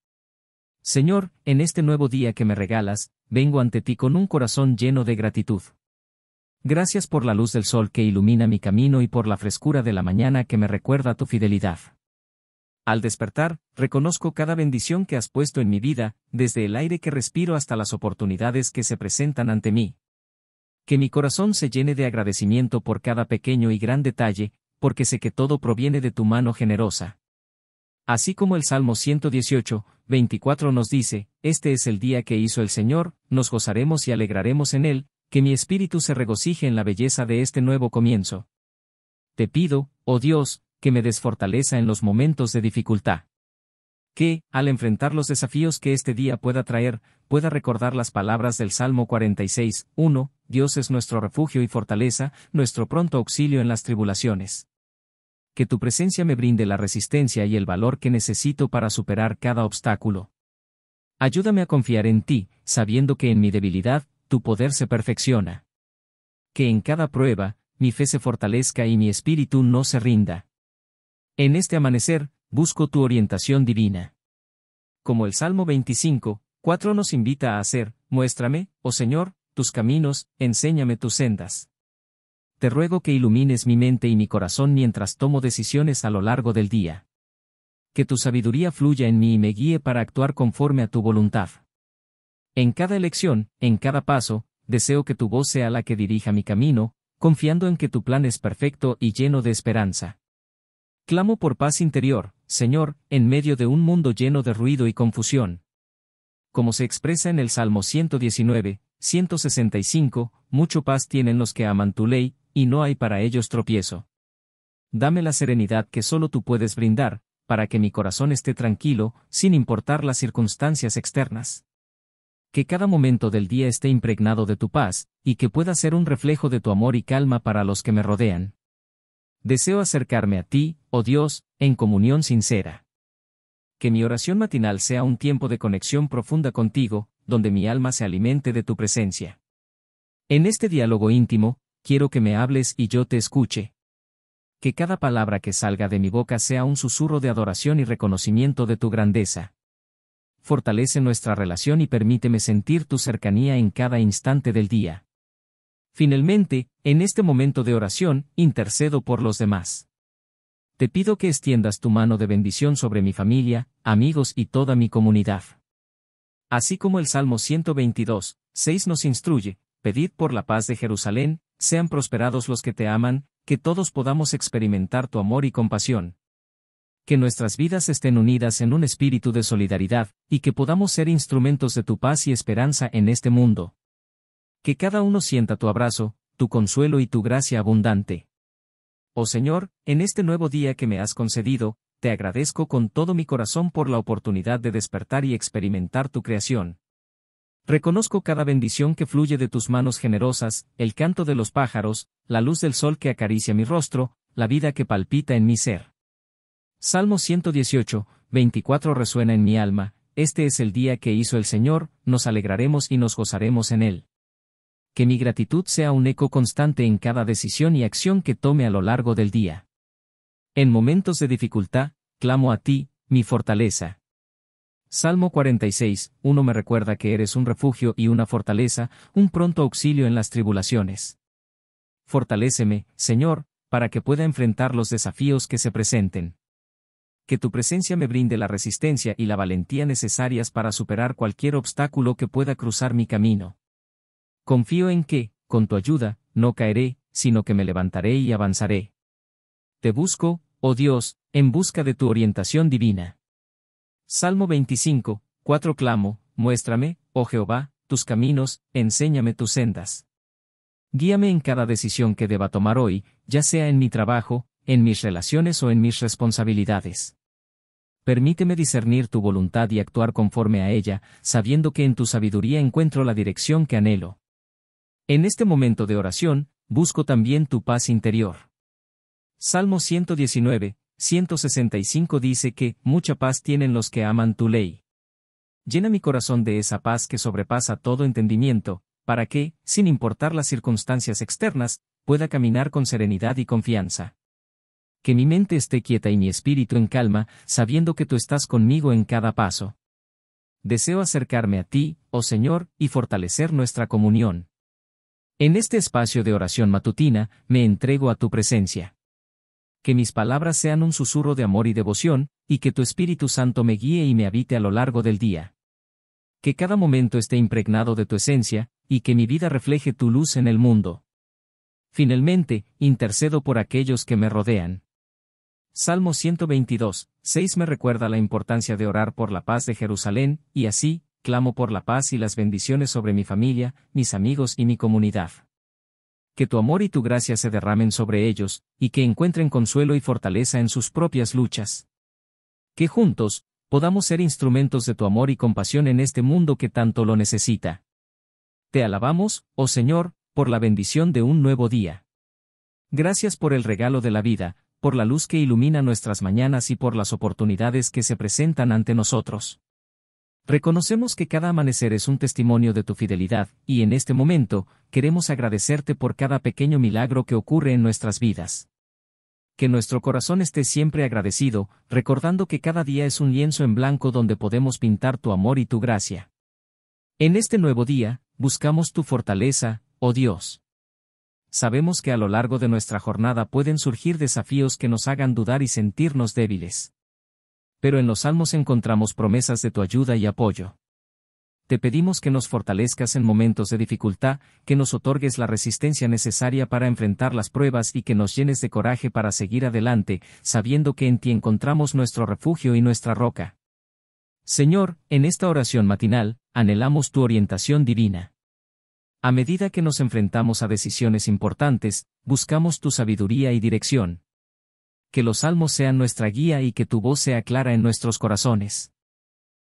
Señor, en este nuevo día que me regalas, vengo ante ti con un corazón lleno de gratitud. Gracias por la luz del sol que ilumina mi camino y por la frescura de la mañana que me recuerda tu fidelidad. Al despertar, reconozco cada bendición que has puesto en mi vida, desde el aire que respiro hasta las oportunidades que se presentan ante mí. Que mi corazón se llene de agradecimiento por cada pequeño y gran detalle, porque sé que todo proviene de tu mano generosa. Así como el Salmo 118, 24 nos dice, Este es el día que hizo el Señor, nos gozaremos y alegraremos en él, que mi espíritu se regocije en la belleza de este nuevo comienzo. Te pido, oh Dios, que me desfortaleza en los momentos de dificultad. Que, al enfrentar los desafíos que este día pueda traer, pueda recordar las palabras del Salmo 46, 1, Dios es nuestro refugio y fortaleza, nuestro pronto auxilio en las tribulaciones que tu presencia me brinde la resistencia y el valor que necesito para superar cada obstáculo. Ayúdame a confiar en ti, sabiendo que en mi debilidad, tu poder se perfecciona. Que en cada prueba, mi fe se fortalezca y mi espíritu no se rinda. En este amanecer, busco tu orientación divina. Como el Salmo 25, 4 nos invita a hacer, muéstrame, oh Señor, tus caminos, enséñame tus sendas te ruego que ilumines mi mente y mi corazón mientras tomo decisiones a lo largo del día. Que tu sabiduría fluya en mí y me guíe para actuar conforme a tu voluntad. En cada elección, en cada paso, deseo que tu voz sea la que dirija mi camino, confiando en que tu plan es perfecto y lleno de esperanza. Clamo por paz interior, Señor, en medio de un mundo lleno de ruido y confusión. Como se expresa en el Salmo 119, 165, mucho paz tienen los que aman tu ley, y no hay para ellos tropiezo. Dame la serenidad que solo tú puedes brindar, para que mi corazón esté tranquilo, sin importar las circunstancias externas. Que cada momento del día esté impregnado de tu paz, y que pueda ser un reflejo de tu amor y calma para los que me rodean. Deseo acercarme a ti, oh Dios, en comunión sincera. Que mi oración matinal sea un tiempo de conexión profunda contigo, donde mi alma se alimente de tu presencia. En este diálogo íntimo, quiero que me hables y yo te escuche. Que cada palabra que salga de mi boca sea un susurro de adoración y reconocimiento de tu grandeza. Fortalece nuestra relación y permíteme sentir tu cercanía en cada instante del día. Finalmente, en este momento de oración, intercedo por los demás. Te pido que extiendas tu mano de bendición sobre mi familia, amigos y toda mi comunidad. Así como el Salmo 122, 6 nos instruye, pedid por la paz de Jerusalén, sean prosperados los que te aman, que todos podamos experimentar tu amor y compasión. Que nuestras vidas estén unidas en un espíritu de solidaridad, y que podamos ser instrumentos de tu paz y esperanza en este mundo. Que cada uno sienta tu abrazo, tu consuelo y tu gracia abundante. Oh Señor, en este nuevo día que me has concedido, te agradezco con todo mi corazón por la oportunidad de despertar y experimentar tu creación. Reconozco cada bendición que fluye de tus manos generosas, el canto de los pájaros, la luz del sol que acaricia mi rostro, la vida que palpita en mi ser. Salmo 118, 24 resuena en mi alma, este es el día que hizo el Señor, nos alegraremos y nos gozaremos en él. Que mi gratitud sea un eco constante en cada decisión y acción que tome a lo largo del día. En momentos de dificultad, clamo a ti, mi fortaleza. Salmo 46, uno me recuerda que eres un refugio y una fortaleza, un pronto auxilio en las tribulaciones. Fortaléceme, Señor, para que pueda enfrentar los desafíos que se presenten. Que tu presencia me brinde la resistencia y la valentía necesarias para superar cualquier obstáculo que pueda cruzar mi camino. Confío en que, con tu ayuda, no caeré, sino que me levantaré y avanzaré. Te busco, oh Dios, en busca de tu orientación divina. Salmo 25, 4 Clamo, muéstrame, oh Jehová, tus caminos, enséñame tus sendas. Guíame en cada decisión que deba tomar hoy, ya sea en mi trabajo, en mis relaciones o en mis responsabilidades. Permíteme discernir tu voluntad y actuar conforme a ella, sabiendo que en tu sabiduría encuentro la dirección que anhelo. En este momento de oración, busco también tu paz interior. Salmo 119, 165 dice que, mucha paz tienen los que aman tu ley. Llena mi corazón de esa paz que sobrepasa todo entendimiento, para que, sin importar las circunstancias externas, pueda caminar con serenidad y confianza. Que mi mente esté quieta y mi espíritu en calma, sabiendo que tú estás conmigo en cada paso. Deseo acercarme a ti, oh Señor, y fortalecer nuestra comunión. En este espacio de oración matutina, me entrego a tu presencia que mis palabras sean un susurro de amor y devoción, y que tu Espíritu Santo me guíe y me habite a lo largo del día. Que cada momento esté impregnado de tu esencia, y que mi vida refleje tu luz en el mundo. Finalmente, intercedo por aquellos que me rodean. Salmo 122, 6 me recuerda la importancia de orar por la paz de Jerusalén, y así, clamo por la paz y las bendiciones sobre mi familia, mis amigos y mi comunidad que tu amor y tu gracia se derramen sobre ellos, y que encuentren consuelo y fortaleza en sus propias luchas. Que juntos, podamos ser instrumentos de tu amor y compasión en este mundo que tanto lo necesita. Te alabamos, oh Señor, por la bendición de un nuevo día. Gracias por el regalo de la vida, por la luz que ilumina nuestras mañanas y por las oportunidades que se presentan ante nosotros. Reconocemos que cada amanecer es un testimonio de tu fidelidad, y en este momento, queremos agradecerte por cada pequeño milagro que ocurre en nuestras vidas. Que nuestro corazón esté siempre agradecido, recordando que cada día es un lienzo en blanco donde podemos pintar tu amor y tu gracia. En este nuevo día, buscamos tu fortaleza, oh Dios. Sabemos que a lo largo de nuestra jornada pueden surgir desafíos que nos hagan dudar y sentirnos débiles pero en los salmos encontramos promesas de tu ayuda y apoyo. Te pedimos que nos fortalezcas en momentos de dificultad, que nos otorgues la resistencia necesaria para enfrentar las pruebas y que nos llenes de coraje para seguir adelante, sabiendo que en ti encontramos nuestro refugio y nuestra roca. Señor, en esta oración matinal, anhelamos tu orientación divina. A medida que nos enfrentamos a decisiones importantes, buscamos tu sabiduría y dirección, que los salmos sean nuestra guía y que tu voz sea clara en nuestros corazones.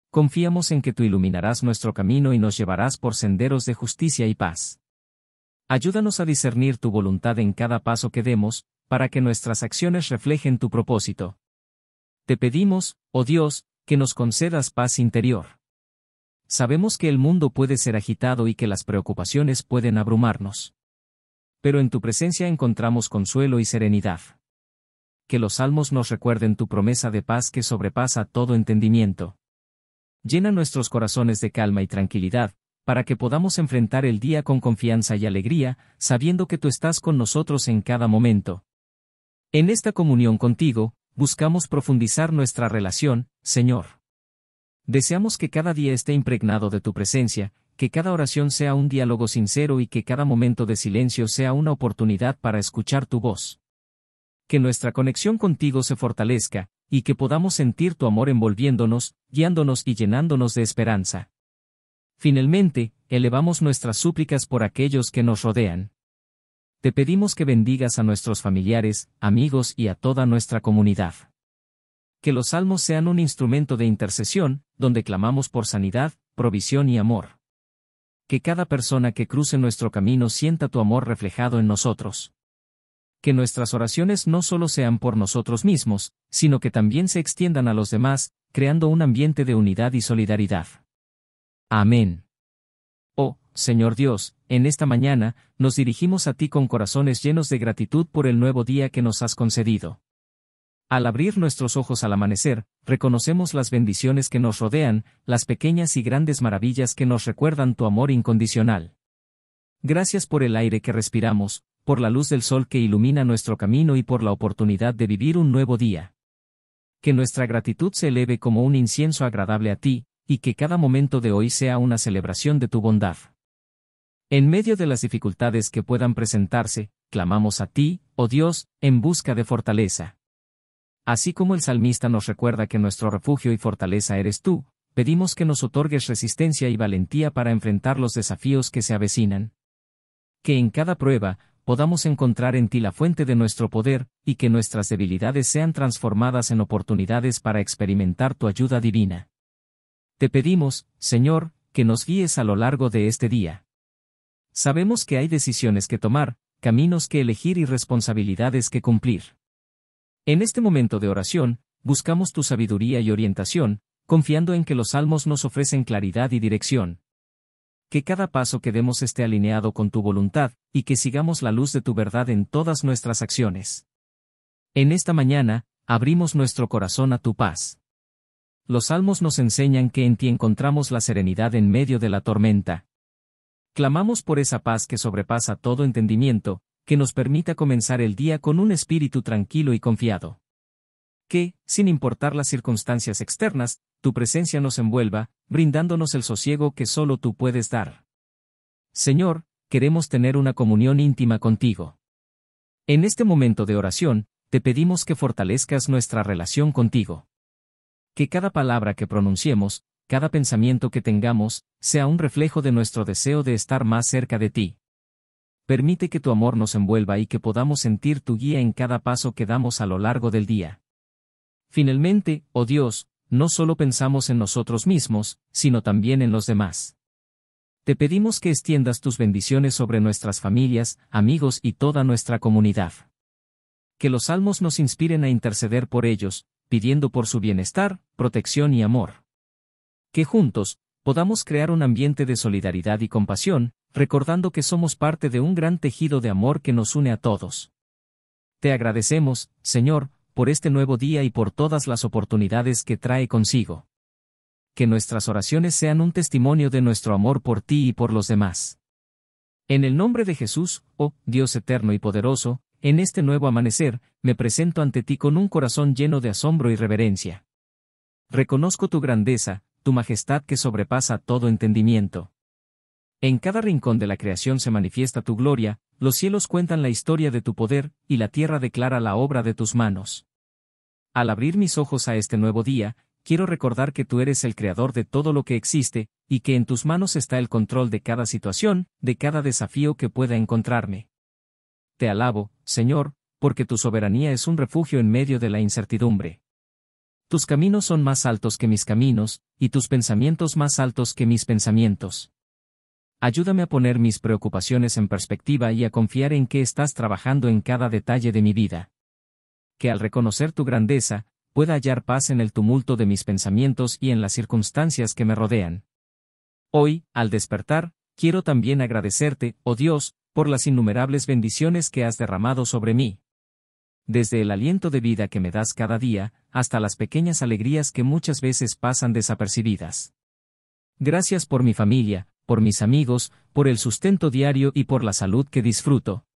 Confiamos en que tú iluminarás nuestro camino y nos llevarás por senderos de justicia y paz. Ayúdanos a discernir tu voluntad en cada paso que demos, para que nuestras acciones reflejen tu propósito. Te pedimos, oh Dios, que nos concedas paz interior. Sabemos que el mundo puede ser agitado y que las preocupaciones pueden abrumarnos. Pero en tu presencia encontramos consuelo y serenidad que los salmos nos recuerden tu promesa de paz que sobrepasa todo entendimiento. Llena nuestros corazones de calma y tranquilidad, para que podamos enfrentar el día con confianza y alegría, sabiendo que tú estás con nosotros en cada momento. En esta comunión contigo, buscamos profundizar nuestra relación, Señor. Deseamos que cada día esté impregnado de tu presencia, que cada oración sea un diálogo sincero y que cada momento de silencio sea una oportunidad para escuchar tu voz que nuestra conexión contigo se fortalezca, y que podamos sentir tu amor envolviéndonos, guiándonos y llenándonos de esperanza. Finalmente, elevamos nuestras súplicas por aquellos que nos rodean. Te pedimos que bendigas a nuestros familiares, amigos y a toda nuestra comunidad. Que los salmos sean un instrumento de intercesión, donde clamamos por sanidad, provisión y amor. Que cada persona que cruce nuestro camino sienta tu amor reflejado en nosotros que nuestras oraciones no solo sean por nosotros mismos, sino que también se extiendan a los demás, creando un ambiente de unidad y solidaridad. Amén. Oh, Señor Dios, en esta mañana, nos dirigimos a ti con corazones llenos de gratitud por el nuevo día que nos has concedido. Al abrir nuestros ojos al amanecer, reconocemos las bendiciones que nos rodean, las pequeñas y grandes maravillas que nos recuerdan tu amor incondicional. Gracias por el aire que respiramos, por la luz del sol que ilumina nuestro camino y por la oportunidad de vivir un nuevo día. Que nuestra gratitud se eleve como un incienso agradable a ti, y que cada momento de hoy sea una celebración de tu bondad. En medio de las dificultades que puedan presentarse, clamamos a ti, oh Dios, en busca de fortaleza. Así como el salmista nos recuerda que nuestro refugio y fortaleza eres tú, pedimos que nos otorgues resistencia y valentía para enfrentar los desafíos que se avecinan. Que en cada prueba, podamos encontrar en ti la fuente de nuestro poder, y que nuestras debilidades sean transformadas en oportunidades para experimentar tu ayuda divina. Te pedimos, Señor, que nos guíes a lo largo de este día. Sabemos que hay decisiones que tomar, caminos que elegir y responsabilidades que cumplir. En este momento de oración, buscamos tu sabiduría y orientación, confiando en que los salmos nos ofrecen claridad y dirección que cada paso que demos esté alineado con tu voluntad, y que sigamos la luz de tu verdad en todas nuestras acciones. En esta mañana, abrimos nuestro corazón a tu paz. Los salmos nos enseñan que en ti encontramos la serenidad en medio de la tormenta. Clamamos por esa paz que sobrepasa todo entendimiento, que nos permita comenzar el día con un espíritu tranquilo y confiado. Que, sin importar las circunstancias externas, tu presencia nos envuelva, brindándonos el sosiego que solo tú puedes dar. Señor, queremos tener una comunión íntima contigo. En este momento de oración, te pedimos que fortalezcas nuestra relación contigo. Que cada palabra que pronunciemos, cada pensamiento que tengamos, sea un reflejo de nuestro deseo de estar más cerca de ti. Permite que tu amor nos envuelva y que podamos sentir tu guía en cada paso que damos a lo largo del día. Finalmente, oh Dios, no solo pensamos en nosotros mismos, sino también en los demás. Te pedimos que extiendas tus bendiciones sobre nuestras familias, amigos y toda nuestra comunidad. Que los salmos nos inspiren a interceder por ellos, pidiendo por su bienestar, protección y amor. Que juntos, podamos crear un ambiente de solidaridad y compasión, recordando que somos parte de un gran tejido de amor que nos une a todos. Te agradecemos, Señor, por este nuevo día y por todas las oportunidades que trae consigo. Que nuestras oraciones sean un testimonio de nuestro amor por ti y por los demás. En el nombre de Jesús, oh Dios eterno y poderoso, en este nuevo amanecer, me presento ante ti con un corazón lleno de asombro y reverencia. Reconozco tu grandeza, tu majestad que sobrepasa todo entendimiento. En cada rincón de la creación se manifiesta tu gloria, los cielos cuentan la historia de tu poder, y la tierra declara la obra de tus manos. Al abrir mis ojos a este nuevo día, quiero recordar que tú eres el creador de todo lo que existe, y que en tus manos está el control de cada situación, de cada desafío que pueda encontrarme. Te alabo, Señor, porque tu soberanía es un refugio en medio de la incertidumbre. Tus caminos son más altos que mis caminos, y tus pensamientos más altos que mis pensamientos. Ayúdame a poner mis preocupaciones en perspectiva y a confiar en que estás trabajando en cada detalle de mi vida que al reconocer tu grandeza, pueda hallar paz en el tumulto de mis pensamientos y en las circunstancias que me rodean. Hoy, al despertar, quiero también agradecerte, oh Dios, por las innumerables bendiciones que has derramado sobre mí. Desde el aliento de vida que me das cada día, hasta las pequeñas alegrías que muchas veces pasan desapercibidas. Gracias por mi familia, por mis amigos, por el sustento diario y por la salud que disfruto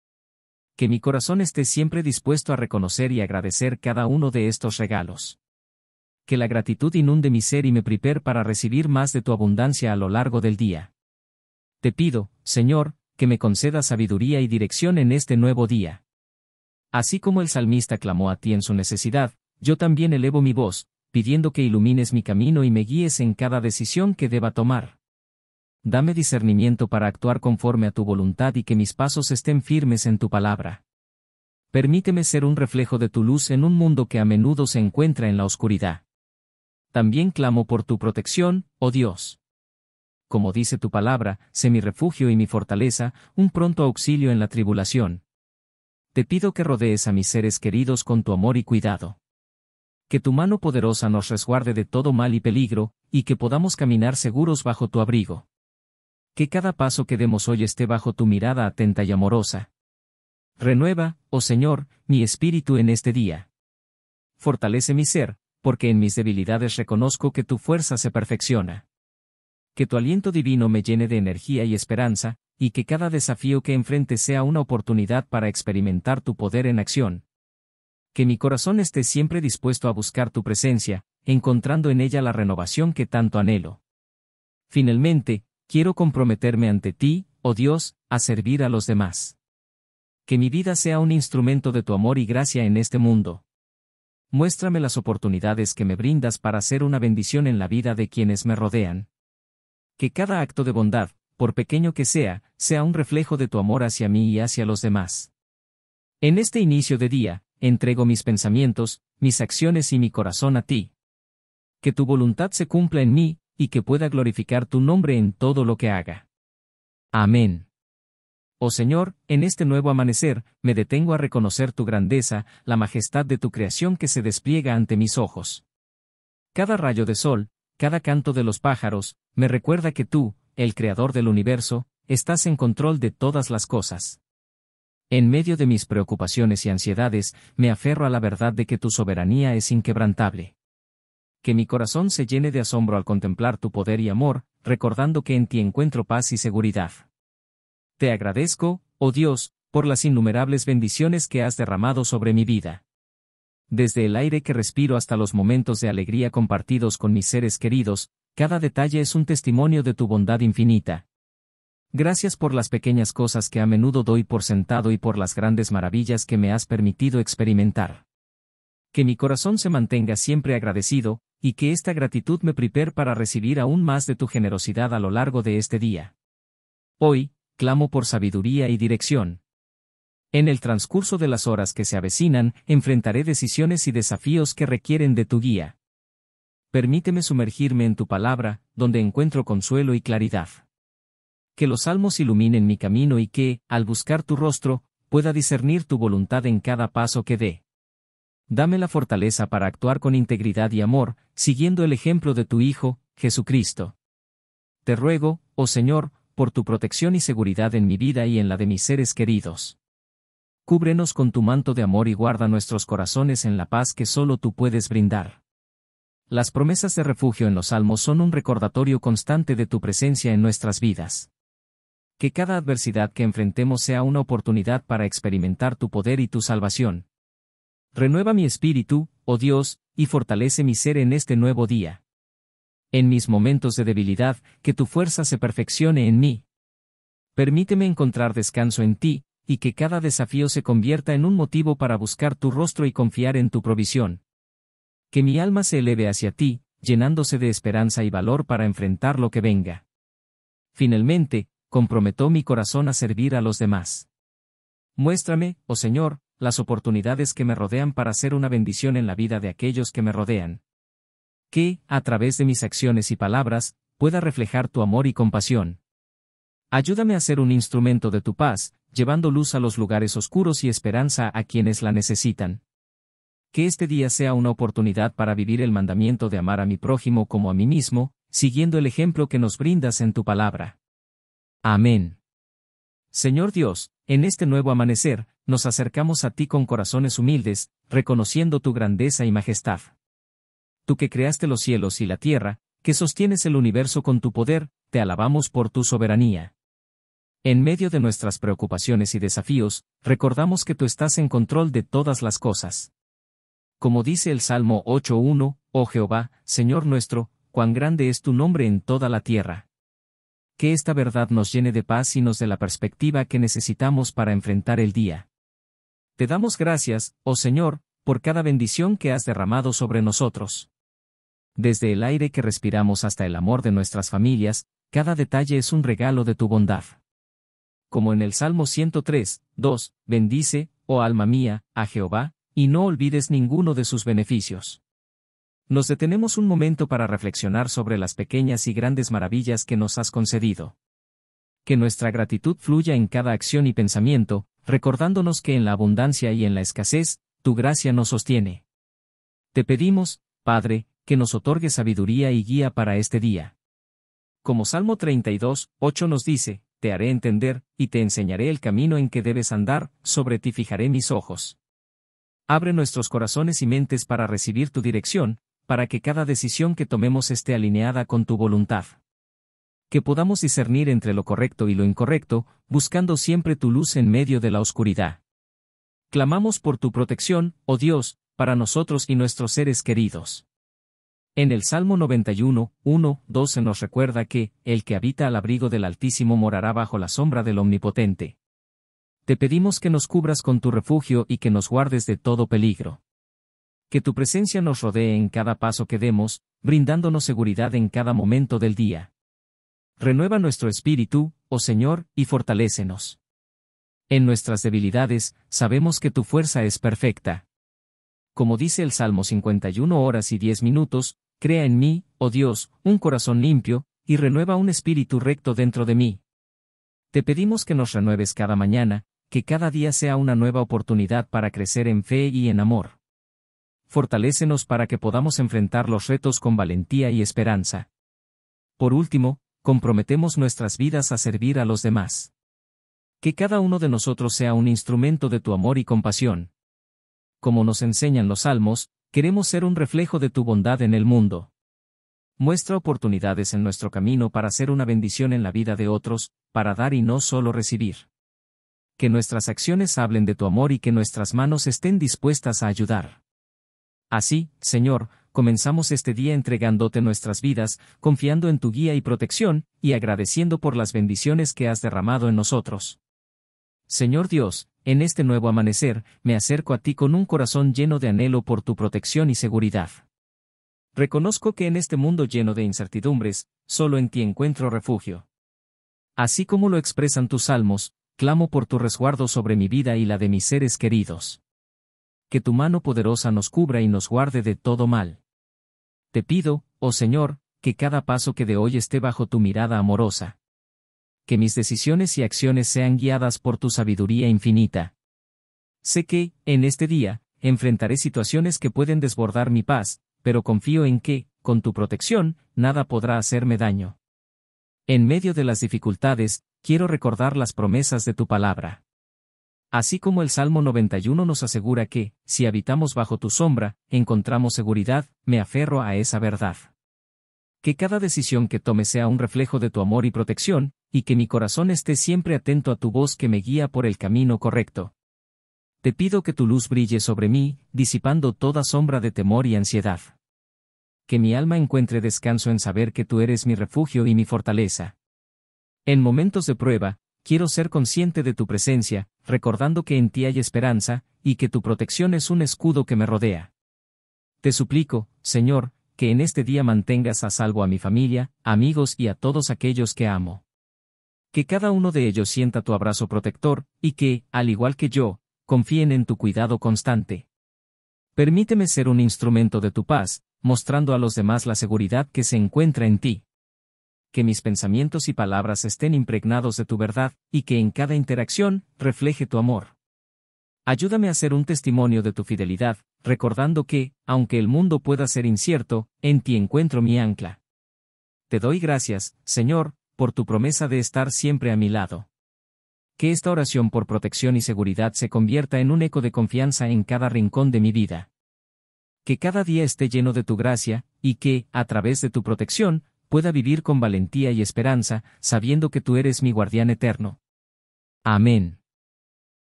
que mi corazón esté siempre dispuesto a reconocer y agradecer cada uno de estos regalos. Que la gratitud inunde mi ser y me prepare para recibir más de tu abundancia a lo largo del día. Te pido, Señor, que me conceda sabiduría y dirección en este nuevo día. Así como el salmista clamó a ti en su necesidad, yo también elevo mi voz, pidiendo que ilumines mi camino y me guíes en cada decisión que deba tomar dame discernimiento para actuar conforme a tu voluntad y que mis pasos estén firmes en tu palabra. Permíteme ser un reflejo de tu luz en un mundo que a menudo se encuentra en la oscuridad. También clamo por tu protección, oh Dios. Como dice tu palabra, sé mi refugio y mi fortaleza, un pronto auxilio en la tribulación. Te pido que rodees a mis seres queridos con tu amor y cuidado. Que tu mano poderosa nos resguarde de todo mal y peligro, y que podamos caminar seguros bajo tu abrigo que cada paso que demos hoy esté bajo tu mirada atenta y amorosa. Renueva, oh Señor, mi espíritu en este día. Fortalece mi ser, porque en mis debilidades reconozco que tu fuerza se perfecciona. Que tu aliento divino me llene de energía y esperanza, y que cada desafío que enfrente sea una oportunidad para experimentar tu poder en acción. Que mi corazón esté siempre dispuesto a buscar tu presencia, encontrando en ella la renovación que tanto anhelo. Finalmente, quiero comprometerme ante ti, oh Dios, a servir a los demás. Que mi vida sea un instrumento de tu amor y gracia en este mundo. Muéstrame las oportunidades que me brindas para ser una bendición en la vida de quienes me rodean. Que cada acto de bondad, por pequeño que sea, sea un reflejo de tu amor hacia mí y hacia los demás. En este inicio de día, entrego mis pensamientos, mis acciones y mi corazón a ti. Que tu voluntad se cumpla en mí, y que pueda glorificar tu nombre en todo lo que haga. Amén. Oh Señor, en este nuevo amanecer, me detengo a reconocer tu grandeza, la majestad de tu creación que se despliega ante mis ojos. Cada rayo de sol, cada canto de los pájaros, me recuerda que tú, el Creador del universo, estás en control de todas las cosas. En medio de mis preocupaciones y ansiedades, me aferro a la verdad de que tu soberanía es inquebrantable que mi corazón se llene de asombro al contemplar tu poder y amor, recordando que en ti encuentro paz y seguridad. Te agradezco, oh Dios, por las innumerables bendiciones que has derramado sobre mi vida. Desde el aire que respiro hasta los momentos de alegría compartidos con mis seres queridos, cada detalle es un testimonio de tu bondad infinita. Gracias por las pequeñas cosas que a menudo doy por sentado y por las grandes maravillas que me has permitido experimentar. Que mi corazón se mantenga siempre agradecido, y que esta gratitud me prepare para recibir aún más de tu generosidad a lo largo de este día. Hoy, clamo por sabiduría y dirección. En el transcurso de las horas que se avecinan, enfrentaré decisiones y desafíos que requieren de tu guía. Permíteme sumergirme en tu palabra, donde encuentro consuelo y claridad. Que los salmos iluminen mi camino y que, al buscar tu rostro, pueda discernir tu voluntad en cada paso que dé dame la fortaleza para actuar con integridad y amor, siguiendo el ejemplo de tu Hijo, Jesucristo. Te ruego, oh Señor, por tu protección y seguridad en mi vida y en la de mis seres queridos. Cúbrenos con tu manto de amor y guarda nuestros corazones en la paz que solo tú puedes brindar. Las promesas de refugio en los salmos son un recordatorio constante de tu presencia en nuestras vidas. Que cada adversidad que enfrentemos sea una oportunidad para experimentar tu poder y tu salvación. Renueva mi espíritu, oh Dios, y fortalece mi ser en este nuevo día. En mis momentos de debilidad, que tu fuerza se perfeccione en mí. Permíteme encontrar descanso en ti, y que cada desafío se convierta en un motivo para buscar tu rostro y confiar en tu provisión. Que mi alma se eleve hacia ti, llenándose de esperanza y valor para enfrentar lo que venga. Finalmente, comprometo mi corazón a servir a los demás. Muéstrame, oh Señor, las oportunidades que me rodean para ser una bendición en la vida de aquellos que me rodean. Que, a través de mis acciones y palabras, pueda reflejar tu amor y compasión. Ayúdame a ser un instrumento de tu paz, llevando luz a los lugares oscuros y esperanza a quienes la necesitan. Que este día sea una oportunidad para vivir el mandamiento de amar a mi prójimo como a mí mismo, siguiendo el ejemplo que nos brindas en tu palabra. Amén. Señor Dios, en este nuevo amanecer, nos acercamos a ti con corazones humildes, reconociendo tu grandeza y majestad. Tú que creaste los cielos y la tierra, que sostienes el universo con tu poder, te alabamos por tu soberanía. En medio de nuestras preocupaciones y desafíos, recordamos que tú estás en control de todas las cosas. Como dice el Salmo 8.1, Oh Jehová, Señor nuestro, cuán grande es tu nombre en toda la tierra. Que esta verdad nos llene de paz y nos dé la perspectiva que necesitamos para enfrentar el día. Te damos gracias, oh Señor, por cada bendición que has derramado sobre nosotros. Desde el aire que respiramos hasta el amor de nuestras familias, cada detalle es un regalo de tu bondad. Como en el Salmo 103, 2, bendice, oh alma mía, a Jehová, y no olvides ninguno de sus beneficios. Nos detenemos un momento para reflexionar sobre las pequeñas y grandes maravillas que nos has concedido. Que nuestra gratitud fluya en cada acción y pensamiento, recordándonos que en la abundancia y en la escasez, tu gracia nos sostiene. Te pedimos, Padre, que nos otorgue sabiduría y guía para este día. Como Salmo 32, 8 nos dice, te haré entender, y te enseñaré el camino en que debes andar, sobre ti fijaré mis ojos. Abre nuestros corazones y mentes para recibir tu dirección, para que cada decisión que tomemos esté alineada con tu voluntad que podamos discernir entre lo correcto y lo incorrecto, buscando siempre tu luz en medio de la oscuridad. Clamamos por tu protección, oh Dios, para nosotros y nuestros seres queridos. En el Salmo 91, 1, 12 nos recuerda que, el que habita al abrigo del Altísimo morará bajo la sombra del Omnipotente. Te pedimos que nos cubras con tu refugio y que nos guardes de todo peligro. Que tu presencia nos rodee en cada paso que demos, brindándonos seguridad en cada momento del día renueva nuestro espíritu, oh Señor, y fortalécenos. En nuestras debilidades, sabemos que tu fuerza es perfecta. Como dice el Salmo 51 horas y 10 minutos, crea en mí, oh Dios, un corazón limpio, y renueva un espíritu recto dentro de mí. Te pedimos que nos renueves cada mañana, que cada día sea una nueva oportunidad para crecer en fe y en amor. Fortalécenos para que podamos enfrentar los retos con valentía y esperanza. Por último, comprometemos nuestras vidas a servir a los demás. Que cada uno de nosotros sea un instrumento de tu amor y compasión. Como nos enseñan los salmos, queremos ser un reflejo de tu bondad en el mundo. Muestra oportunidades en nuestro camino para ser una bendición en la vida de otros, para dar y no solo recibir. Que nuestras acciones hablen de tu amor y que nuestras manos estén dispuestas a ayudar. Así, Señor, comenzamos este día entregándote nuestras vidas, confiando en tu guía y protección, y agradeciendo por las bendiciones que has derramado en nosotros. Señor Dios, en este nuevo amanecer, me acerco a ti con un corazón lleno de anhelo por tu protección y seguridad. Reconozco que en este mundo lleno de incertidumbres, solo en ti encuentro refugio. Así como lo expresan tus salmos, clamo por tu resguardo sobre mi vida y la de mis seres queridos. Que tu mano poderosa nos cubra y nos guarde de todo mal. Te pido, oh Señor, que cada paso que de hoy esté bajo tu mirada amorosa. Que mis decisiones y acciones sean guiadas por tu sabiduría infinita. Sé que, en este día, enfrentaré situaciones que pueden desbordar mi paz, pero confío en que, con tu protección, nada podrá hacerme daño. En medio de las dificultades, quiero recordar las promesas de tu palabra. Así como el Salmo 91 nos asegura que, si habitamos bajo tu sombra, encontramos seguridad, me aferro a esa verdad. Que cada decisión que tome sea un reflejo de tu amor y protección, y que mi corazón esté siempre atento a tu voz que me guía por el camino correcto. Te pido que tu luz brille sobre mí, disipando toda sombra de temor y ansiedad. Que mi alma encuentre descanso en saber que tú eres mi refugio y mi fortaleza. En momentos de prueba, quiero ser consciente de tu presencia, recordando que en ti hay esperanza, y que tu protección es un escudo que me rodea. Te suplico, Señor, que en este día mantengas a salvo a mi familia, amigos y a todos aquellos que amo. Que cada uno de ellos sienta tu abrazo protector, y que, al igual que yo, confíen en tu cuidado constante. Permíteme ser un instrumento de tu paz, mostrando a los demás la seguridad que se encuentra en ti que mis pensamientos y palabras estén impregnados de tu verdad, y que en cada interacción refleje tu amor. Ayúdame a ser un testimonio de tu fidelidad, recordando que, aunque el mundo pueda ser incierto, en ti encuentro mi ancla. Te doy gracias, Señor, por tu promesa de estar siempre a mi lado. Que esta oración por protección y seguridad se convierta en un eco de confianza en cada rincón de mi vida. Que cada día esté lleno de tu gracia, y que, a través de tu protección, pueda vivir con valentía y esperanza, sabiendo que tú eres mi guardián eterno. Amén.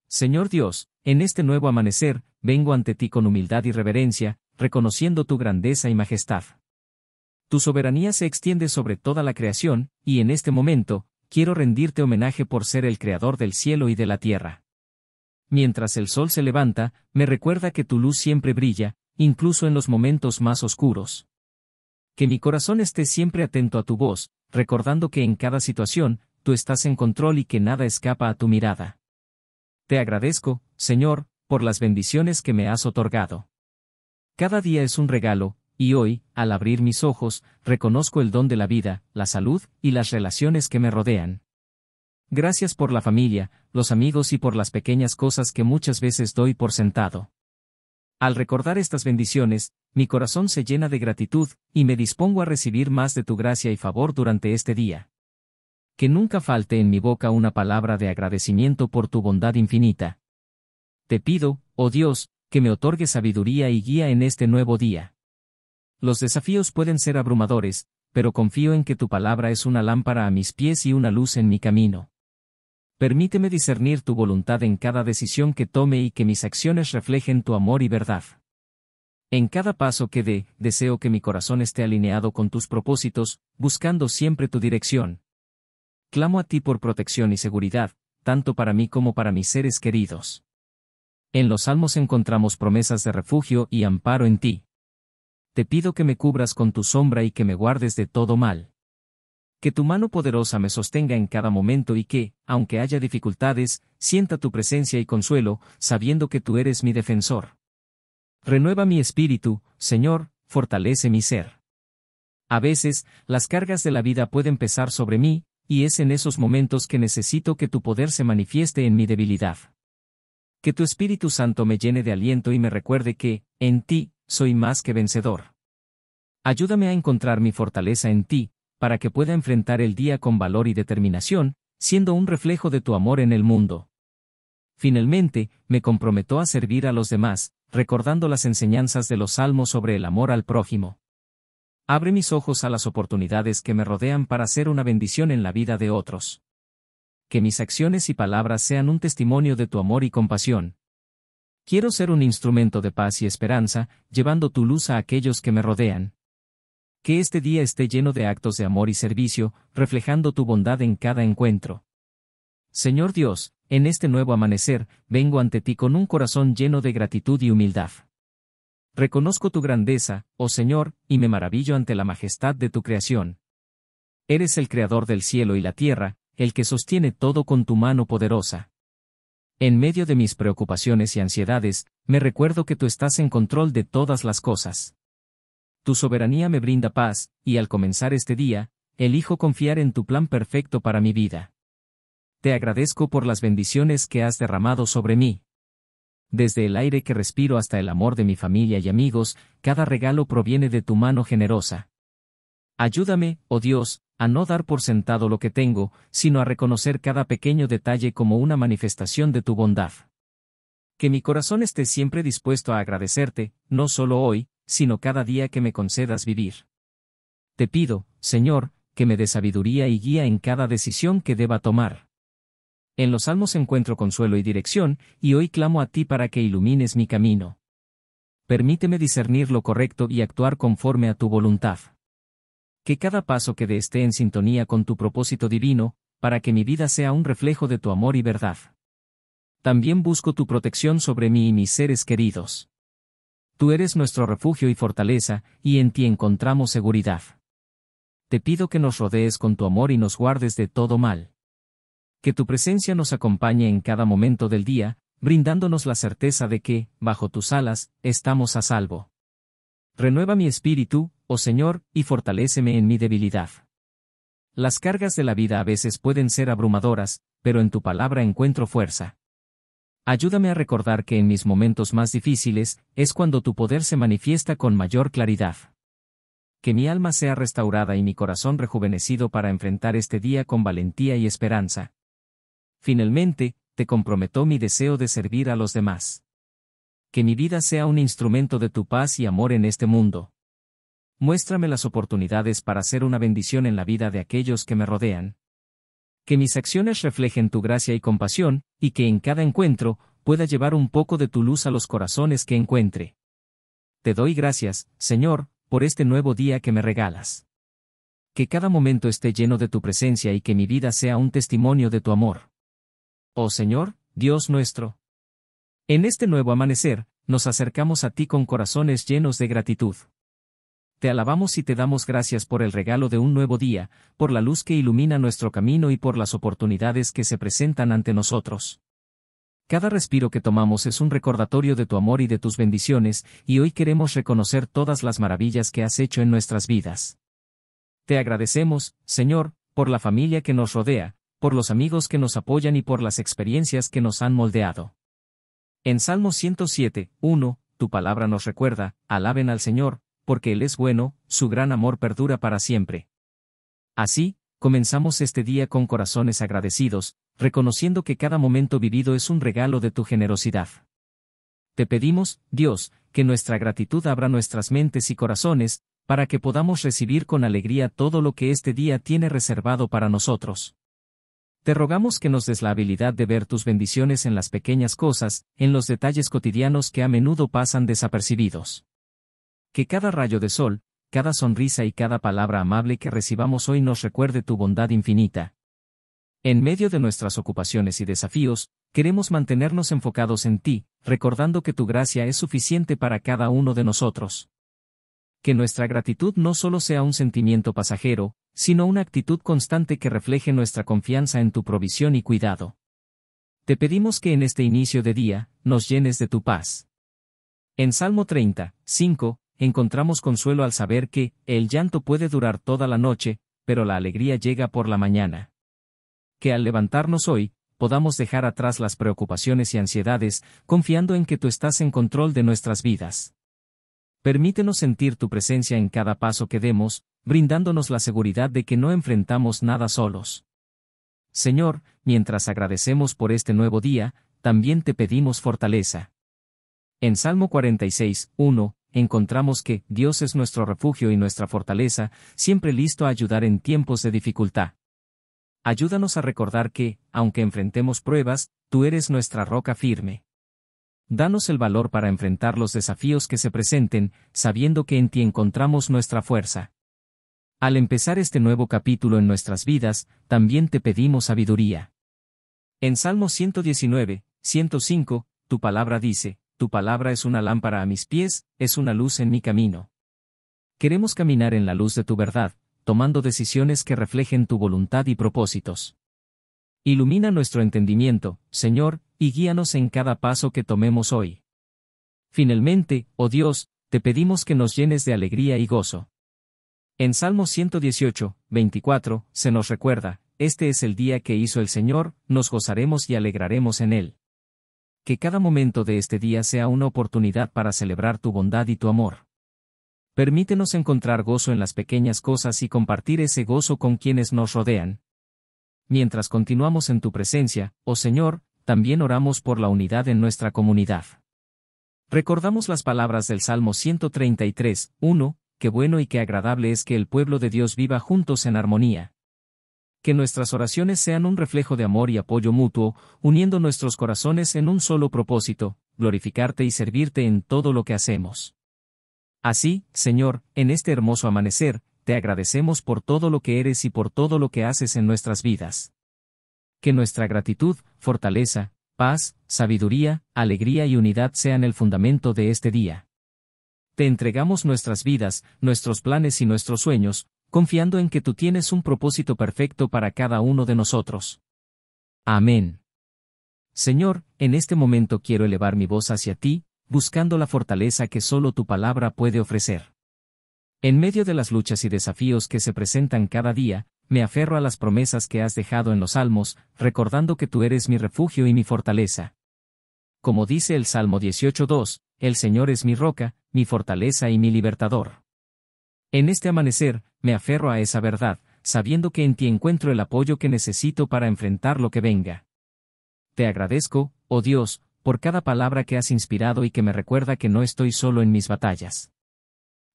Señor Dios, en este nuevo amanecer, vengo ante ti con humildad y reverencia, reconociendo tu grandeza y majestad. Tu soberanía se extiende sobre toda la creación, y en este momento, quiero rendirte homenaje por ser el creador del cielo y de la tierra. Mientras el sol se levanta, me recuerda que tu luz siempre brilla, incluso en los momentos más oscuros que mi corazón esté siempre atento a tu voz, recordando que en cada situación, tú estás en control y que nada escapa a tu mirada. Te agradezco, Señor, por las bendiciones que me has otorgado. Cada día es un regalo, y hoy, al abrir mis ojos, reconozco el don de la vida, la salud y las relaciones que me rodean. Gracias por la familia, los amigos y por las pequeñas cosas que muchas veces doy por sentado. Al recordar estas bendiciones, mi corazón se llena de gratitud, y me dispongo a recibir más de tu gracia y favor durante este día. Que nunca falte en mi boca una palabra de agradecimiento por tu bondad infinita. Te pido, oh Dios, que me otorgue sabiduría y guía en este nuevo día. Los desafíos pueden ser abrumadores, pero confío en que tu palabra es una lámpara a mis pies y una luz en mi camino. Permíteme discernir tu voluntad en cada decisión que tome y que mis acciones reflejen tu amor y verdad. En cada paso que dé, deseo que mi corazón esté alineado con tus propósitos, buscando siempre tu dirección. Clamo a ti por protección y seguridad, tanto para mí como para mis seres queridos. En los salmos encontramos promesas de refugio y amparo en ti. Te pido que me cubras con tu sombra y que me guardes de todo mal que tu mano poderosa me sostenga en cada momento y que, aunque haya dificultades, sienta tu presencia y consuelo, sabiendo que tú eres mi defensor. Renueva mi espíritu, Señor, fortalece mi ser. A veces, las cargas de la vida pueden pesar sobre mí, y es en esos momentos que necesito que tu poder se manifieste en mi debilidad. Que tu Espíritu Santo me llene de aliento y me recuerde que, en ti, soy más que vencedor. Ayúdame a encontrar mi fortaleza en ti, para que pueda enfrentar el día con valor y determinación, siendo un reflejo de tu amor en el mundo. Finalmente, me comprometo a servir a los demás, recordando las enseñanzas de los salmos sobre el amor al prójimo. Abre mis ojos a las oportunidades que me rodean para ser una bendición en la vida de otros. Que mis acciones y palabras sean un testimonio de tu amor y compasión. Quiero ser un instrumento de paz y esperanza, llevando tu luz a aquellos que me rodean. Que este día esté lleno de actos de amor y servicio, reflejando tu bondad en cada encuentro. Señor Dios, en este nuevo amanecer, vengo ante ti con un corazón lleno de gratitud y humildad. Reconozco tu grandeza, oh Señor, y me maravillo ante la majestad de tu creación. Eres el creador del cielo y la tierra, el que sostiene todo con tu mano poderosa. En medio de mis preocupaciones y ansiedades, me recuerdo que tú estás en control de todas las cosas. Tu soberanía me brinda paz, y al comenzar este día, elijo confiar en tu plan perfecto para mi vida. Te agradezco por las bendiciones que has derramado sobre mí. Desde el aire que respiro hasta el amor de mi familia y amigos, cada regalo proviene de tu mano generosa. Ayúdame, oh Dios, a no dar por sentado lo que tengo, sino a reconocer cada pequeño detalle como una manifestación de tu bondad. Que mi corazón esté siempre dispuesto a agradecerte, no solo hoy, sino cada día que me concedas vivir. Te pido, Señor, que me dé sabiduría y guía en cada decisión que deba tomar. En los salmos encuentro consuelo y dirección, y hoy clamo a ti para que ilumines mi camino. Permíteme discernir lo correcto y actuar conforme a tu voluntad. Que cada paso que dé esté en sintonía con tu propósito divino, para que mi vida sea un reflejo de tu amor y verdad. También busco tu protección sobre mí y mis seres queridos. Tú eres nuestro refugio y fortaleza, y en ti encontramos seguridad. Te pido que nos rodees con tu amor y nos guardes de todo mal. Que tu presencia nos acompañe en cada momento del día, brindándonos la certeza de que, bajo tus alas, estamos a salvo. Renueva mi espíritu, oh Señor, y fortaléceme en mi debilidad. Las cargas de la vida a veces pueden ser abrumadoras, pero en tu palabra encuentro fuerza. Ayúdame a recordar que en mis momentos más difíciles es cuando tu poder se manifiesta con mayor claridad. Que mi alma sea restaurada y mi corazón rejuvenecido para enfrentar este día con valentía y esperanza. Finalmente, te comprometo mi deseo de servir a los demás. Que mi vida sea un instrumento de tu paz y amor en este mundo. Muéstrame las oportunidades para ser una bendición en la vida de aquellos que me rodean que mis acciones reflejen tu gracia y compasión, y que en cada encuentro pueda llevar un poco de tu luz a los corazones que encuentre. Te doy gracias, Señor, por este nuevo día que me regalas. Que cada momento esté lleno de tu presencia y que mi vida sea un testimonio de tu amor. Oh Señor, Dios nuestro. En este nuevo amanecer, nos acercamos a ti con corazones llenos de gratitud. Te alabamos y te damos gracias por el regalo de un nuevo día, por la luz que ilumina nuestro camino y por las oportunidades que se presentan ante nosotros. Cada respiro que tomamos es un recordatorio de tu amor y de tus bendiciones, y hoy queremos reconocer todas las maravillas que has hecho en nuestras vidas. Te agradecemos, Señor, por la familia que nos rodea, por los amigos que nos apoyan y por las experiencias que nos han moldeado. En Salmo 107, 1, tu palabra nos recuerda, alaben al Señor, porque Él es bueno, su gran amor perdura para siempre. Así, comenzamos este día con corazones agradecidos, reconociendo que cada momento vivido es un regalo de tu generosidad. Te pedimos, Dios, que nuestra gratitud abra nuestras mentes y corazones, para que podamos recibir con alegría todo lo que este día tiene reservado para nosotros. Te rogamos que nos des la habilidad de ver tus bendiciones en las pequeñas cosas, en los detalles cotidianos que a menudo pasan desapercibidos. Que cada rayo de sol, cada sonrisa y cada palabra amable que recibamos hoy nos recuerde tu bondad infinita. En medio de nuestras ocupaciones y desafíos, queremos mantenernos enfocados en ti, recordando que tu gracia es suficiente para cada uno de nosotros. Que nuestra gratitud no solo sea un sentimiento pasajero, sino una actitud constante que refleje nuestra confianza en tu provisión y cuidado. Te pedimos que en este inicio de día, nos llenes de tu paz. En Salmo 30, 5, encontramos consuelo al saber que, el llanto puede durar toda la noche, pero la alegría llega por la mañana. Que al levantarnos hoy, podamos dejar atrás las preocupaciones y ansiedades, confiando en que tú estás en control de nuestras vidas. Permítenos sentir tu presencia en cada paso que demos, brindándonos la seguridad de que no enfrentamos nada solos. Señor, mientras agradecemos por este nuevo día, también te pedimos fortaleza. En Salmo 46, 1, encontramos que Dios es nuestro refugio y nuestra fortaleza, siempre listo a ayudar en tiempos de dificultad. Ayúdanos a recordar que, aunque enfrentemos pruebas, tú eres nuestra roca firme. Danos el valor para enfrentar los desafíos que se presenten, sabiendo que en ti encontramos nuestra fuerza. Al empezar este nuevo capítulo en nuestras vidas, también te pedimos sabiduría. En Salmo 119, 105, tu palabra dice, tu palabra es una lámpara a mis pies, es una luz en mi camino. Queremos caminar en la luz de tu verdad, tomando decisiones que reflejen tu voluntad y propósitos. Ilumina nuestro entendimiento, Señor, y guíanos en cada paso que tomemos hoy. Finalmente, oh Dios, te pedimos que nos llenes de alegría y gozo. En Salmo 118, 24, se nos recuerda, este es el día que hizo el Señor, nos gozaremos y alegraremos en él que cada momento de este día sea una oportunidad para celebrar tu bondad y tu amor. Permítenos encontrar gozo en las pequeñas cosas y compartir ese gozo con quienes nos rodean. Mientras continuamos en tu presencia, oh Señor, también oramos por la unidad en nuestra comunidad. Recordamos las palabras del Salmo 133, 1, Qué bueno y qué agradable es que el pueblo de Dios viva juntos en armonía que nuestras oraciones sean un reflejo de amor y apoyo mutuo, uniendo nuestros corazones en un solo propósito, glorificarte y servirte en todo lo que hacemos. Así, Señor, en este hermoso amanecer, te agradecemos por todo lo que eres y por todo lo que haces en nuestras vidas. Que nuestra gratitud, fortaleza, paz, sabiduría, alegría y unidad sean el fundamento de este día. Te entregamos nuestras vidas, nuestros planes y nuestros sueños, confiando en que tú tienes un propósito perfecto para cada uno de nosotros. Amén. Señor, en este momento quiero elevar mi voz hacia ti, buscando la fortaleza que solo tu palabra puede ofrecer. En medio de las luchas y desafíos que se presentan cada día, me aferro a las promesas que has dejado en los salmos, recordando que tú eres mi refugio y mi fortaleza. Como dice el Salmo 18.2, el Señor es mi roca, mi fortaleza y mi libertador. En este amanecer, me aferro a esa verdad, sabiendo que en ti encuentro el apoyo que necesito para enfrentar lo que venga. Te agradezco, oh Dios, por cada palabra que has inspirado y que me recuerda que no estoy solo en mis batallas.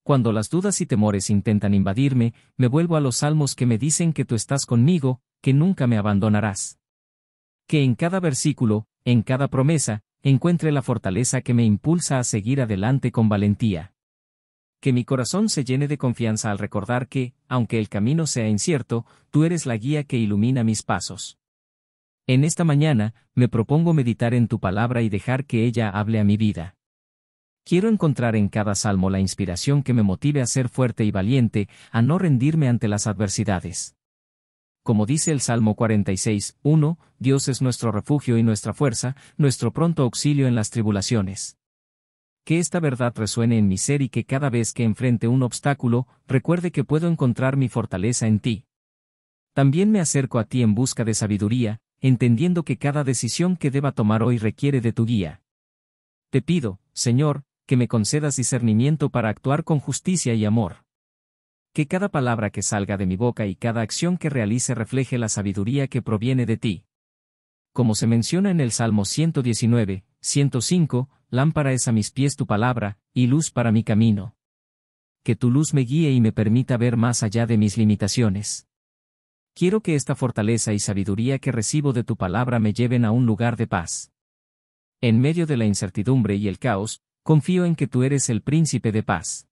Cuando las dudas y temores intentan invadirme, me vuelvo a los salmos que me dicen que tú estás conmigo, que nunca me abandonarás. Que en cada versículo, en cada promesa, encuentre la fortaleza que me impulsa a seguir adelante con valentía que mi corazón se llene de confianza al recordar que, aunque el camino sea incierto, tú eres la guía que ilumina mis pasos. En esta mañana, me propongo meditar en tu palabra y dejar que ella hable a mi vida. Quiero encontrar en cada salmo la inspiración que me motive a ser fuerte y valiente, a no rendirme ante las adversidades. Como dice el Salmo 46, 1, Dios es nuestro refugio y nuestra fuerza, nuestro pronto auxilio en las tribulaciones que esta verdad resuene en mi ser y que cada vez que enfrente un obstáculo, recuerde que puedo encontrar mi fortaleza en ti. También me acerco a ti en busca de sabiduría, entendiendo que cada decisión que deba tomar hoy requiere de tu guía. Te pido, Señor, que me concedas discernimiento para actuar con justicia y amor. Que cada palabra que salga de mi boca y cada acción que realice refleje la sabiduría que proviene de ti. Como se menciona en el Salmo 119, 105, Lámpara es a mis pies tu palabra, y luz para mi camino. Que tu luz me guíe y me permita ver más allá de mis limitaciones. Quiero que esta fortaleza y sabiduría que recibo de tu palabra me lleven a un lugar de paz. En medio de la incertidumbre y el caos, confío en que tú eres el príncipe de paz.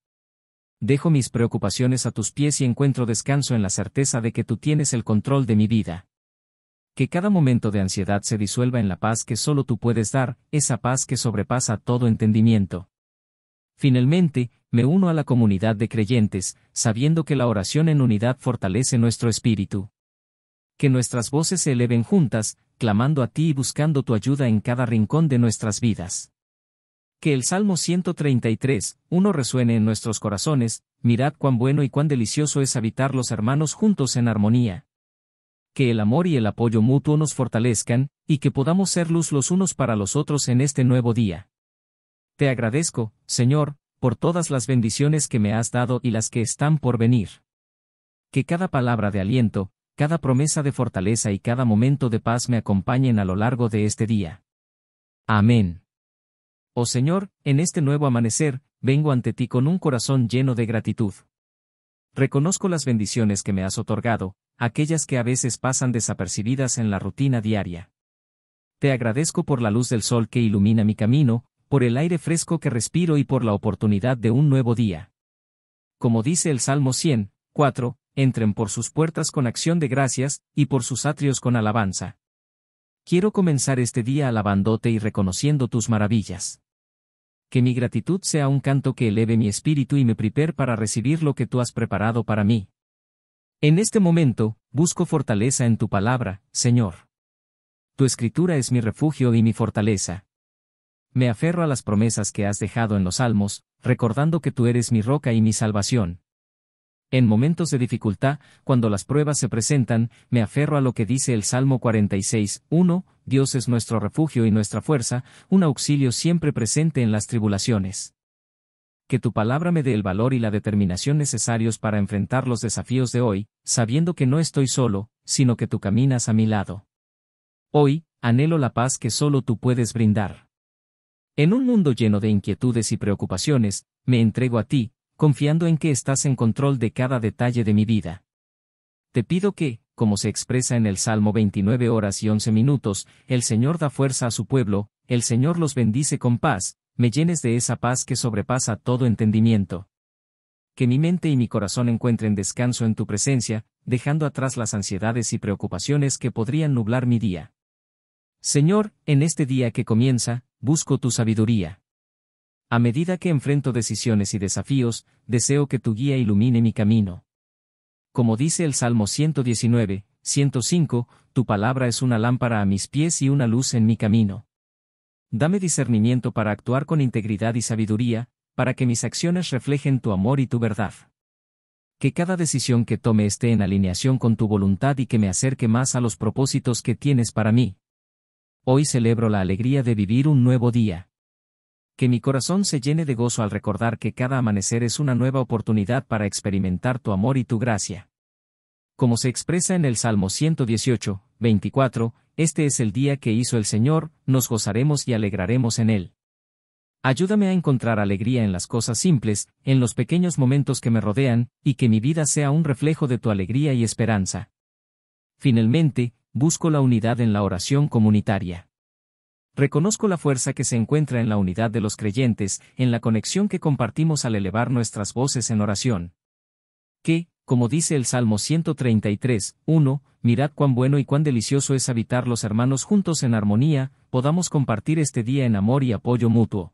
Dejo mis preocupaciones a tus pies y encuentro descanso en la certeza de que tú tienes el control de mi vida que cada momento de ansiedad se disuelva en la paz que solo tú puedes dar, esa paz que sobrepasa todo entendimiento. Finalmente, me uno a la comunidad de creyentes, sabiendo que la oración en unidad fortalece nuestro espíritu. Que nuestras voces se eleven juntas, clamando a ti y buscando tu ayuda en cada rincón de nuestras vidas. Que el Salmo 133, 1 resuene en nuestros corazones, mirad cuán bueno y cuán delicioso es habitar los hermanos juntos en armonía que el amor y el apoyo mutuo nos fortalezcan, y que podamos ser luz los unos para los otros en este nuevo día. Te agradezco, Señor, por todas las bendiciones que me has dado y las que están por venir. Que cada palabra de aliento, cada promesa de fortaleza y cada momento de paz me acompañen a lo largo de este día. Amén. Oh Señor, en este nuevo amanecer, vengo ante ti con un corazón lleno de gratitud. Reconozco las bendiciones que me has otorgado, aquellas que a veces pasan desapercibidas en la rutina diaria. Te agradezco por la luz del sol que ilumina mi camino, por el aire fresco que respiro y por la oportunidad de un nuevo día. Como dice el Salmo 100, entren por sus puertas con acción de gracias, y por sus atrios con alabanza. Quiero comenzar este día alabándote y reconociendo tus maravillas. Que mi gratitud sea un canto que eleve mi espíritu y me prepare para recibir lo que tú has preparado para mí. En este momento, busco fortaleza en tu palabra, Señor. Tu escritura es mi refugio y mi fortaleza. Me aferro a las promesas que has dejado en los salmos, recordando que tú eres mi roca y mi salvación. En momentos de dificultad, cuando las pruebas se presentan, me aferro a lo que dice el Salmo 46, 1, Dios es nuestro refugio y nuestra fuerza, un auxilio siempre presente en las tribulaciones que tu palabra me dé el valor y la determinación necesarios para enfrentar los desafíos de hoy, sabiendo que no estoy solo, sino que tú caminas a mi lado. Hoy, anhelo la paz que solo tú puedes brindar. En un mundo lleno de inquietudes y preocupaciones, me entrego a ti, confiando en que estás en control de cada detalle de mi vida. Te pido que, como se expresa en el Salmo 29 horas y 11 minutos, el Señor da fuerza a su pueblo, el Señor los bendice con paz, me llenes de esa paz que sobrepasa todo entendimiento. Que mi mente y mi corazón encuentren descanso en tu presencia, dejando atrás las ansiedades y preocupaciones que podrían nublar mi día. Señor, en este día que comienza, busco tu sabiduría. A medida que enfrento decisiones y desafíos, deseo que tu guía ilumine mi camino. Como dice el Salmo 119, 105, tu palabra es una lámpara a mis pies y una luz en mi camino. Dame discernimiento para actuar con integridad y sabiduría, para que mis acciones reflejen tu amor y tu verdad. Que cada decisión que tome esté en alineación con tu voluntad y que me acerque más a los propósitos que tienes para mí. Hoy celebro la alegría de vivir un nuevo día. Que mi corazón se llene de gozo al recordar que cada amanecer es una nueva oportunidad para experimentar tu amor y tu gracia. Como se expresa en el Salmo 118, 24, este es el día que hizo el Señor, nos gozaremos y alegraremos en él. Ayúdame a encontrar alegría en las cosas simples, en los pequeños momentos que me rodean, y que mi vida sea un reflejo de tu alegría y esperanza. Finalmente, busco la unidad en la oración comunitaria. Reconozco la fuerza que se encuentra en la unidad de los creyentes, en la conexión que compartimos al elevar nuestras voces en oración. ¿Qué? como dice el Salmo 133, 1, mirad cuán bueno y cuán delicioso es habitar los hermanos juntos en armonía, podamos compartir este día en amor y apoyo mutuo.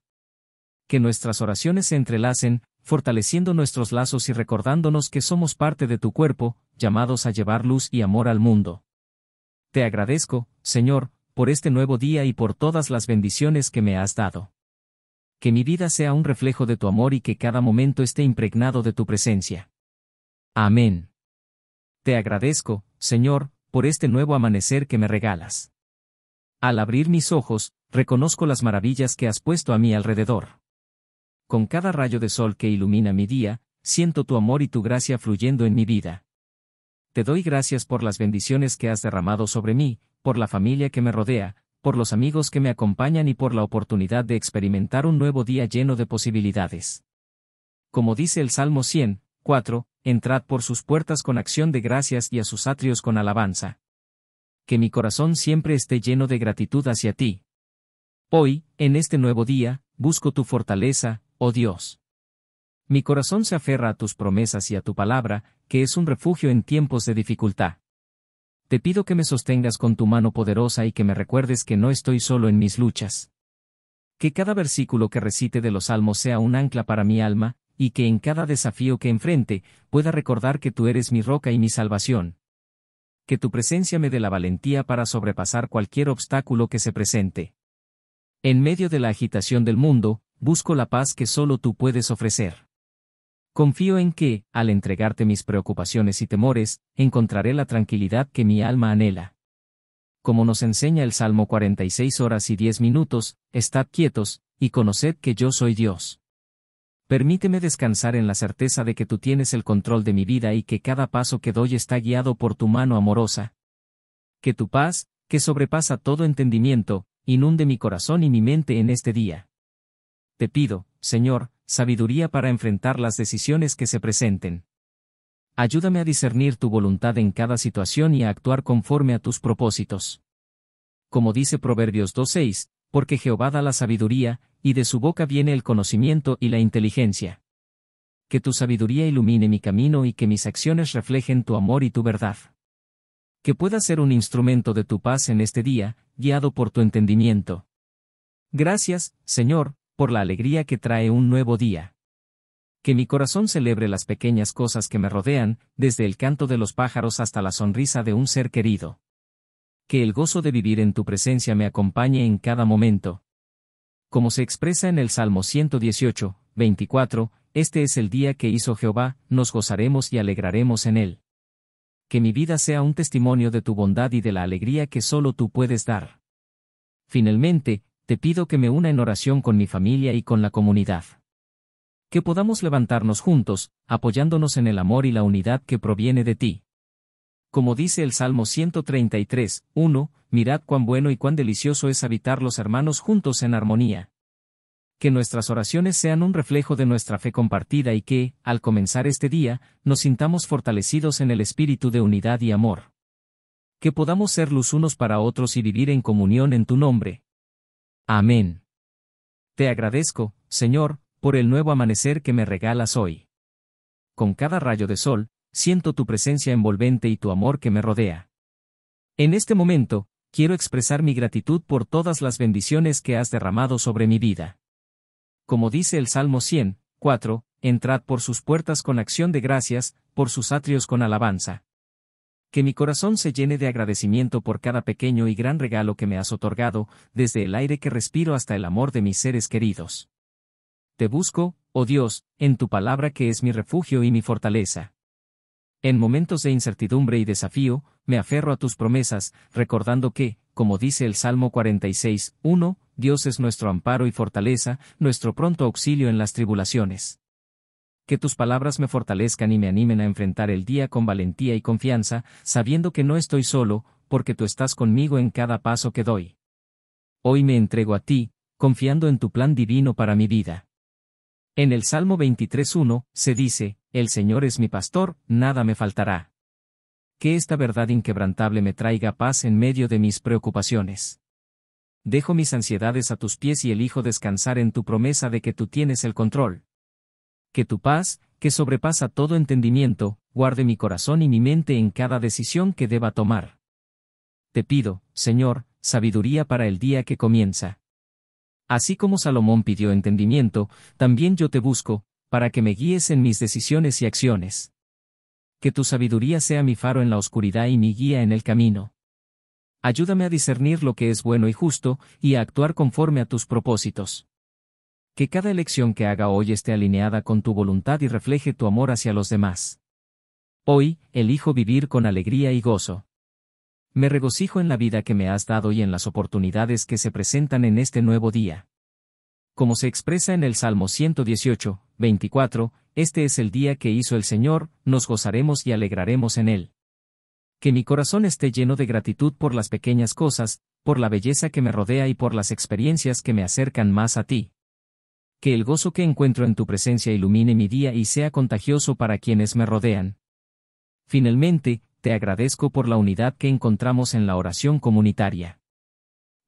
Que nuestras oraciones se entrelacen, fortaleciendo nuestros lazos y recordándonos que somos parte de tu cuerpo, llamados a llevar luz y amor al mundo. Te agradezco, Señor, por este nuevo día y por todas las bendiciones que me has dado. Que mi vida sea un reflejo de tu amor y que cada momento esté impregnado de tu presencia. Amén. Te agradezco, Señor, por este nuevo amanecer que me regalas. Al abrir mis ojos, reconozco las maravillas que has puesto a mi alrededor. Con cada rayo de sol que ilumina mi día, siento tu amor y tu gracia fluyendo en mi vida. Te doy gracias por las bendiciones que has derramado sobre mí, por la familia que me rodea, por los amigos que me acompañan y por la oportunidad de experimentar un nuevo día lleno de posibilidades. Como dice el Salmo 100, entrad por sus puertas con acción de gracias y a sus atrios con alabanza. Que mi corazón siempre esté lleno de gratitud hacia ti. Hoy, en este nuevo día, busco tu fortaleza, oh Dios. Mi corazón se aferra a tus promesas y a tu palabra, que es un refugio en tiempos de dificultad. Te pido que me sostengas con tu mano poderosa y que me recuerdes que no estoy solo en mis luchas. Que cada versículo que recite de los salmos sea un ancla para mi alma, y que en cada desafío que enfrente, pueda recordar que tú eres mi roca y mi salvación. Que tu presencia me dé la valentía para sobrepasar cualquier obstáculo que se presente. En medio de la agitación del mundo, busco la paz que solo tú puedes ofrecer. Confío en que, al entregarte mis preocupaciones y temores, encontraré la tranquilidad que mi alma anhela. Como nos enseña el Salmo 46 horas y 10 minutos, estad quietos, y conoced que yo soy Dios. Permíteme descansar en la certeza de que tú tienes el control de mi vida y que cada paso que doy está guiado por tu mano amorosa. Que tu paz, que sobrepasa todo entendimiento, inunde mi corazón y mi mente en este día. Te pido, Señor, sabiduría para enfrentar las decisiones que se presenten. Ayúdame a discernir tu voluntad en cada situación y a actuar conforme a tus propósitos. Como dice Proverbios 2.6, porque Jehová da la sabiduría, y de su boca viene el conocimiento y la inteligencia. Que tu sabiduría ilumine mi camino y que mis acciones reflejen tu amor y tu verdad. Que pueda ser un instrumento de tu paz en este día, guiado por tu entendimiento. Gracias, Señor, por la alegría que trae un nuevo día. Que mi corazón celebre las pequeñas cosas que me rodean, desde el canto de los pájaros hasta la sonrisa de un ser querido que el gozo de vivir en tu presencia me acompañe en cada momento. Como se expresa en el Salmo 118, 24, este es el día que hizo Jehová, nos gozaremos y alegraremos en él. Que mi vida sea un testimonio de tu bondad y de la alegría que solo tú puedes dar. Finalmente, te pido que me una en oración con mi familia y con la comunidad. Que podamos levantarnos juntos, apoyándonos en el amor y la unidad que proviene de ti. Como dice el Salmo 133, 1, mirad cuán bueno y cuán delicioso es habitar los hermanos juntos en armonía. Que nuestras oraciones sean un reflejo de nuestra fe compartida y que, al comenzar este día, nos sintamos fortalecidos en el espíritu de unidad y amor. Que podamos ser luz unos para otros y vivir en comunión en tu nombre. Amén. Te agradezco, Señor, por el nuevo amanecer que me regalas hoy. Con cada rayo de sol, siento tu presencia envolvente y tu amor que me rodea. En este momento, quiero expresar mi gratitud por todas las bendiciones que has derramado sobre mi vida. Como dice el Salmo 100, 4, entrad por sus puertas con acción de gracias, por sus atrios con alabanza. Que mi corazón se llene de agradecimiento por cada pequeño y gran regalo que me has otorgado, desde el aire que respiro hasta el amor de mis seres queridos. Te busco, oh Dios, en tu palabra que es mi refugio y mi fortaleza. En momentos de incertidumbre y desafío, me aferro a tus promesas, recordando que, como dice el Salmo 46, 1, Dios es nuestro amparo y fortaleza, nuestro pronto auxilio en las tribulaciones. Que tus palabras me fortalezcan y me animen a enfrentar el día con valentía y confianza, sabiendo que no estoy solo, porque tú estás conmigo en cada paso que doy. Hoy me entrego a ti, confiando en tu plan divino para mi vida. En el Salmo 23.1, se dice, El Señor es mi pastor, nada me faltará. Que esta verdad inquebrantable me traiga paz en medio de mis preocupaciones. Dejo mis ansiedades a tus pies y elijo descansar en tu promesa de que tú tienes el control. Que tu paz, que sobrepasa todo entendimiento, guarde mi corazón y mi mente en cada decisión que deba tomar. Te pido, Señor, sabiduría para el día que comienza. Así como Salomón pidió entendimiento, también yo te busco, para que me guíes en mis decisiones y acciones. Que tu sabiduría sea mi faro en la oscuridad y mi guía en el camino. Ayúdame a discernir lo que es bueno y justo, y a actuar conforme a tus propósitos. Que cada elección que haga hoy esté alineada con tu voluntad y refleje tu amor hacia los demás. Hoy, elijo vivir con alegría y gozo. Me regocijo en la vida que me has dado y en las oportunidades que se presentan en este nuevo día. Como se expresa en el Salmo 118, 24, este es el día que hizo el Señor, nos gozaremos y alegraremos en él. Que mi corazón esté lleno de gratitud por las pequeñas cosas, por la belleza que me rodea y por las experiencias que me acercan más a ti. Que el gozo que encuentro en tu presencia ilumine mi día y sea contagioso para quienes me rodean. Finalmente, te agradezco por la unidad que encontramos en la oración comunitaria.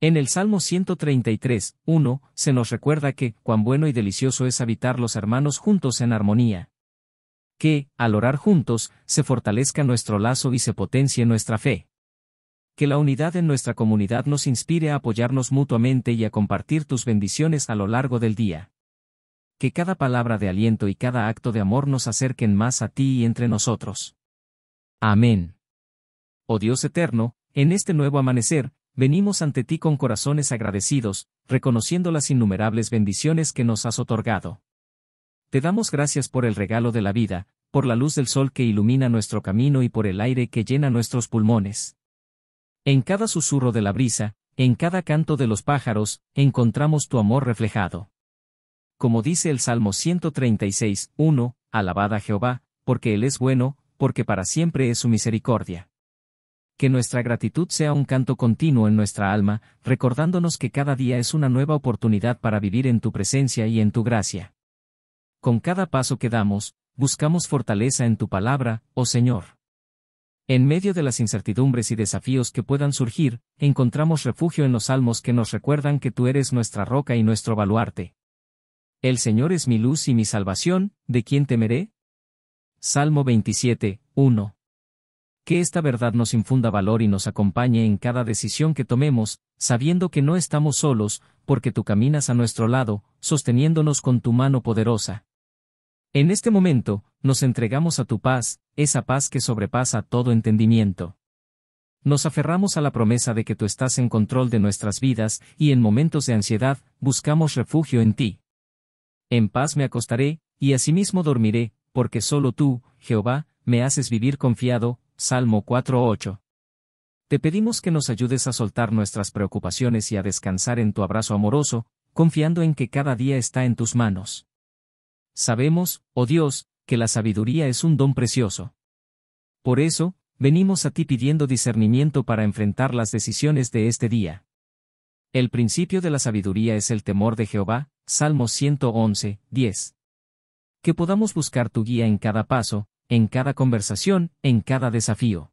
En el Salmo 133, 1, se nos recuerda que, cuán bueno y delicioso es habitar los hermanos juntos en armonía. Que, al orar juntos, se fortalezca nuestro lazo y se potencie nuestra fe. Que la unidad en nuestra comunidad nos inspire a apoyarnos mutuamente y a compartir tus bendiciones a lo largo del día. Que cada palabra de aliento y cada acto de amor nos acerquen más a ti y entre nosotros. Amén. Oh Dios eterno, en este nuevo amanecer, venimos ante ti con corazones agradecidos, reconociendo las innumerables bendiciones que nos has otorgado. Te damos gracias por el regalo de la vida, por la luz del sol que ilumina nuestro camino y por el aire que llena nuestros pulmones. En cada susurro de la brisa, en cada canto de los pájaros, encontramos tu amor reflejado. Como dice el Salmo 136, 1, Alabad a Jehová, porque Él es bueno, porque para siempre es su misericordia. Que nuestra gratitud sea un canto continuo en nuestra alma, recordándonos que cada día es una nueva oportunidad para vivir en tu presencia y en tu gracia. Con cada paso que damos, buscamos fortaleza en tu palabra, oh Señor. En medio de las incertidumbres y desafíos que puedan surgir, encontramos refugio en los salmos que nos recuerdan que tú eres nuestra roca y nuestro baluarte. El Señor es mi luz y mi salvación, ¿de quién temeré? Salmo 27, 1. Que esta verdad nos infunda valor y nos acompañe en cada decisión que tomemos, sabiendo que no estamos solos, porque tú caminas a nuestro lado, sosteniéndonos con tu mano poderosa. En este momento, nos entregamos a tu paz, esa paz que sobrepasa todo entendimiento. Nos aferramos a la promesa de que tú estás en control de nuestras vidas, y en momentos de ansiedad, buscamos refugio en ti. En paz me acostaré, y asimismo dormiré, porque solo tú, Jehová, me haces vivir confiado. Salmo 4.8. Te pedimos que nos ayudes a soltar nuestras preocupaciones y a descansar en tu abrazo amoroso, confiando en que cada día está en tus manos. Sabemos, oh Dios, que la sabiduría es un don precioso. Por eso, venimos a ti pidiendo discernimiento para enfrentar las decisiones de este día. El principio de la sabiduría es el temor de Jehová, Salmo 111, 10 que podamos buscar tu guía en cada paso, en cada conversación, en cada desafío.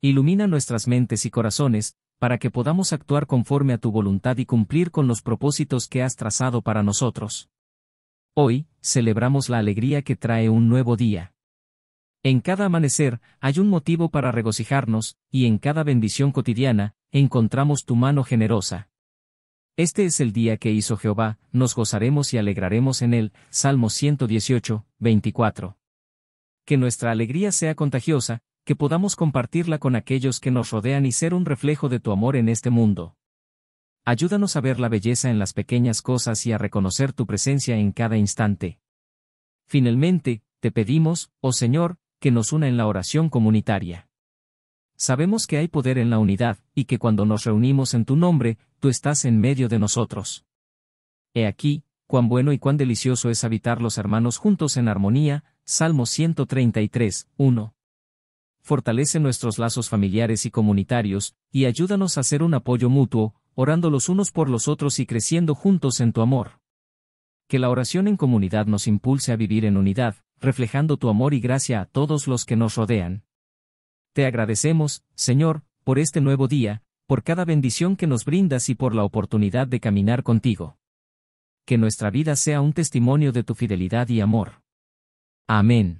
Ilumina nuestras mentes y corazones, para que podamos actuar conforme a tu voluntad y cumplir con los propósitos que has trazado para nosotros. Hoy, celebramos la alegría que trae un nuevo día. En cada amanecer, hay un motivo para regocijarnos, y en cada bendición cotidiana, encontramos tu mano generosa. Este es el día que hizo Jehová, nos gozaremos y alegraremos en él. Salmo 118, 24. Que nuestra alegría sea contagiosa, que podamos compartirla con aquellos que nos rodean y ser un reflejo de tu amor en este mundo. Ayúdanos a ver la belleza en las pequeñas cosas y a reconocer tu presencia en cada instante. Finalmente, te pedimos, oh Señor, que nos una en la oración comunitaria. Sabemos que hay poder en la unidad, y que cuando nos reunimos en tu nombre, tú estás en medio de nosotros. He aquí, cuán bueno y cuán delicioso es habitar los hermanos juntos en armonía, Salmo 133, 1. Fortalece nuestros lazos familiares y comunitarios, y ayúdanos a ser un apoyo mutuo, orando los unos por los otros y creciendo juntos en tu amor. Que la oración en comunidad nos impulse a vivir en unidad, reflejando tu amor y gracia a todos los que nos rodean. Te agradecemos, Señor, por este nuevo día, por cada bendición que nos brindas y por la oportunidad de caminar contigo. Que nuestra vida sea un testimonio de tu fidelidad y amor. Amén.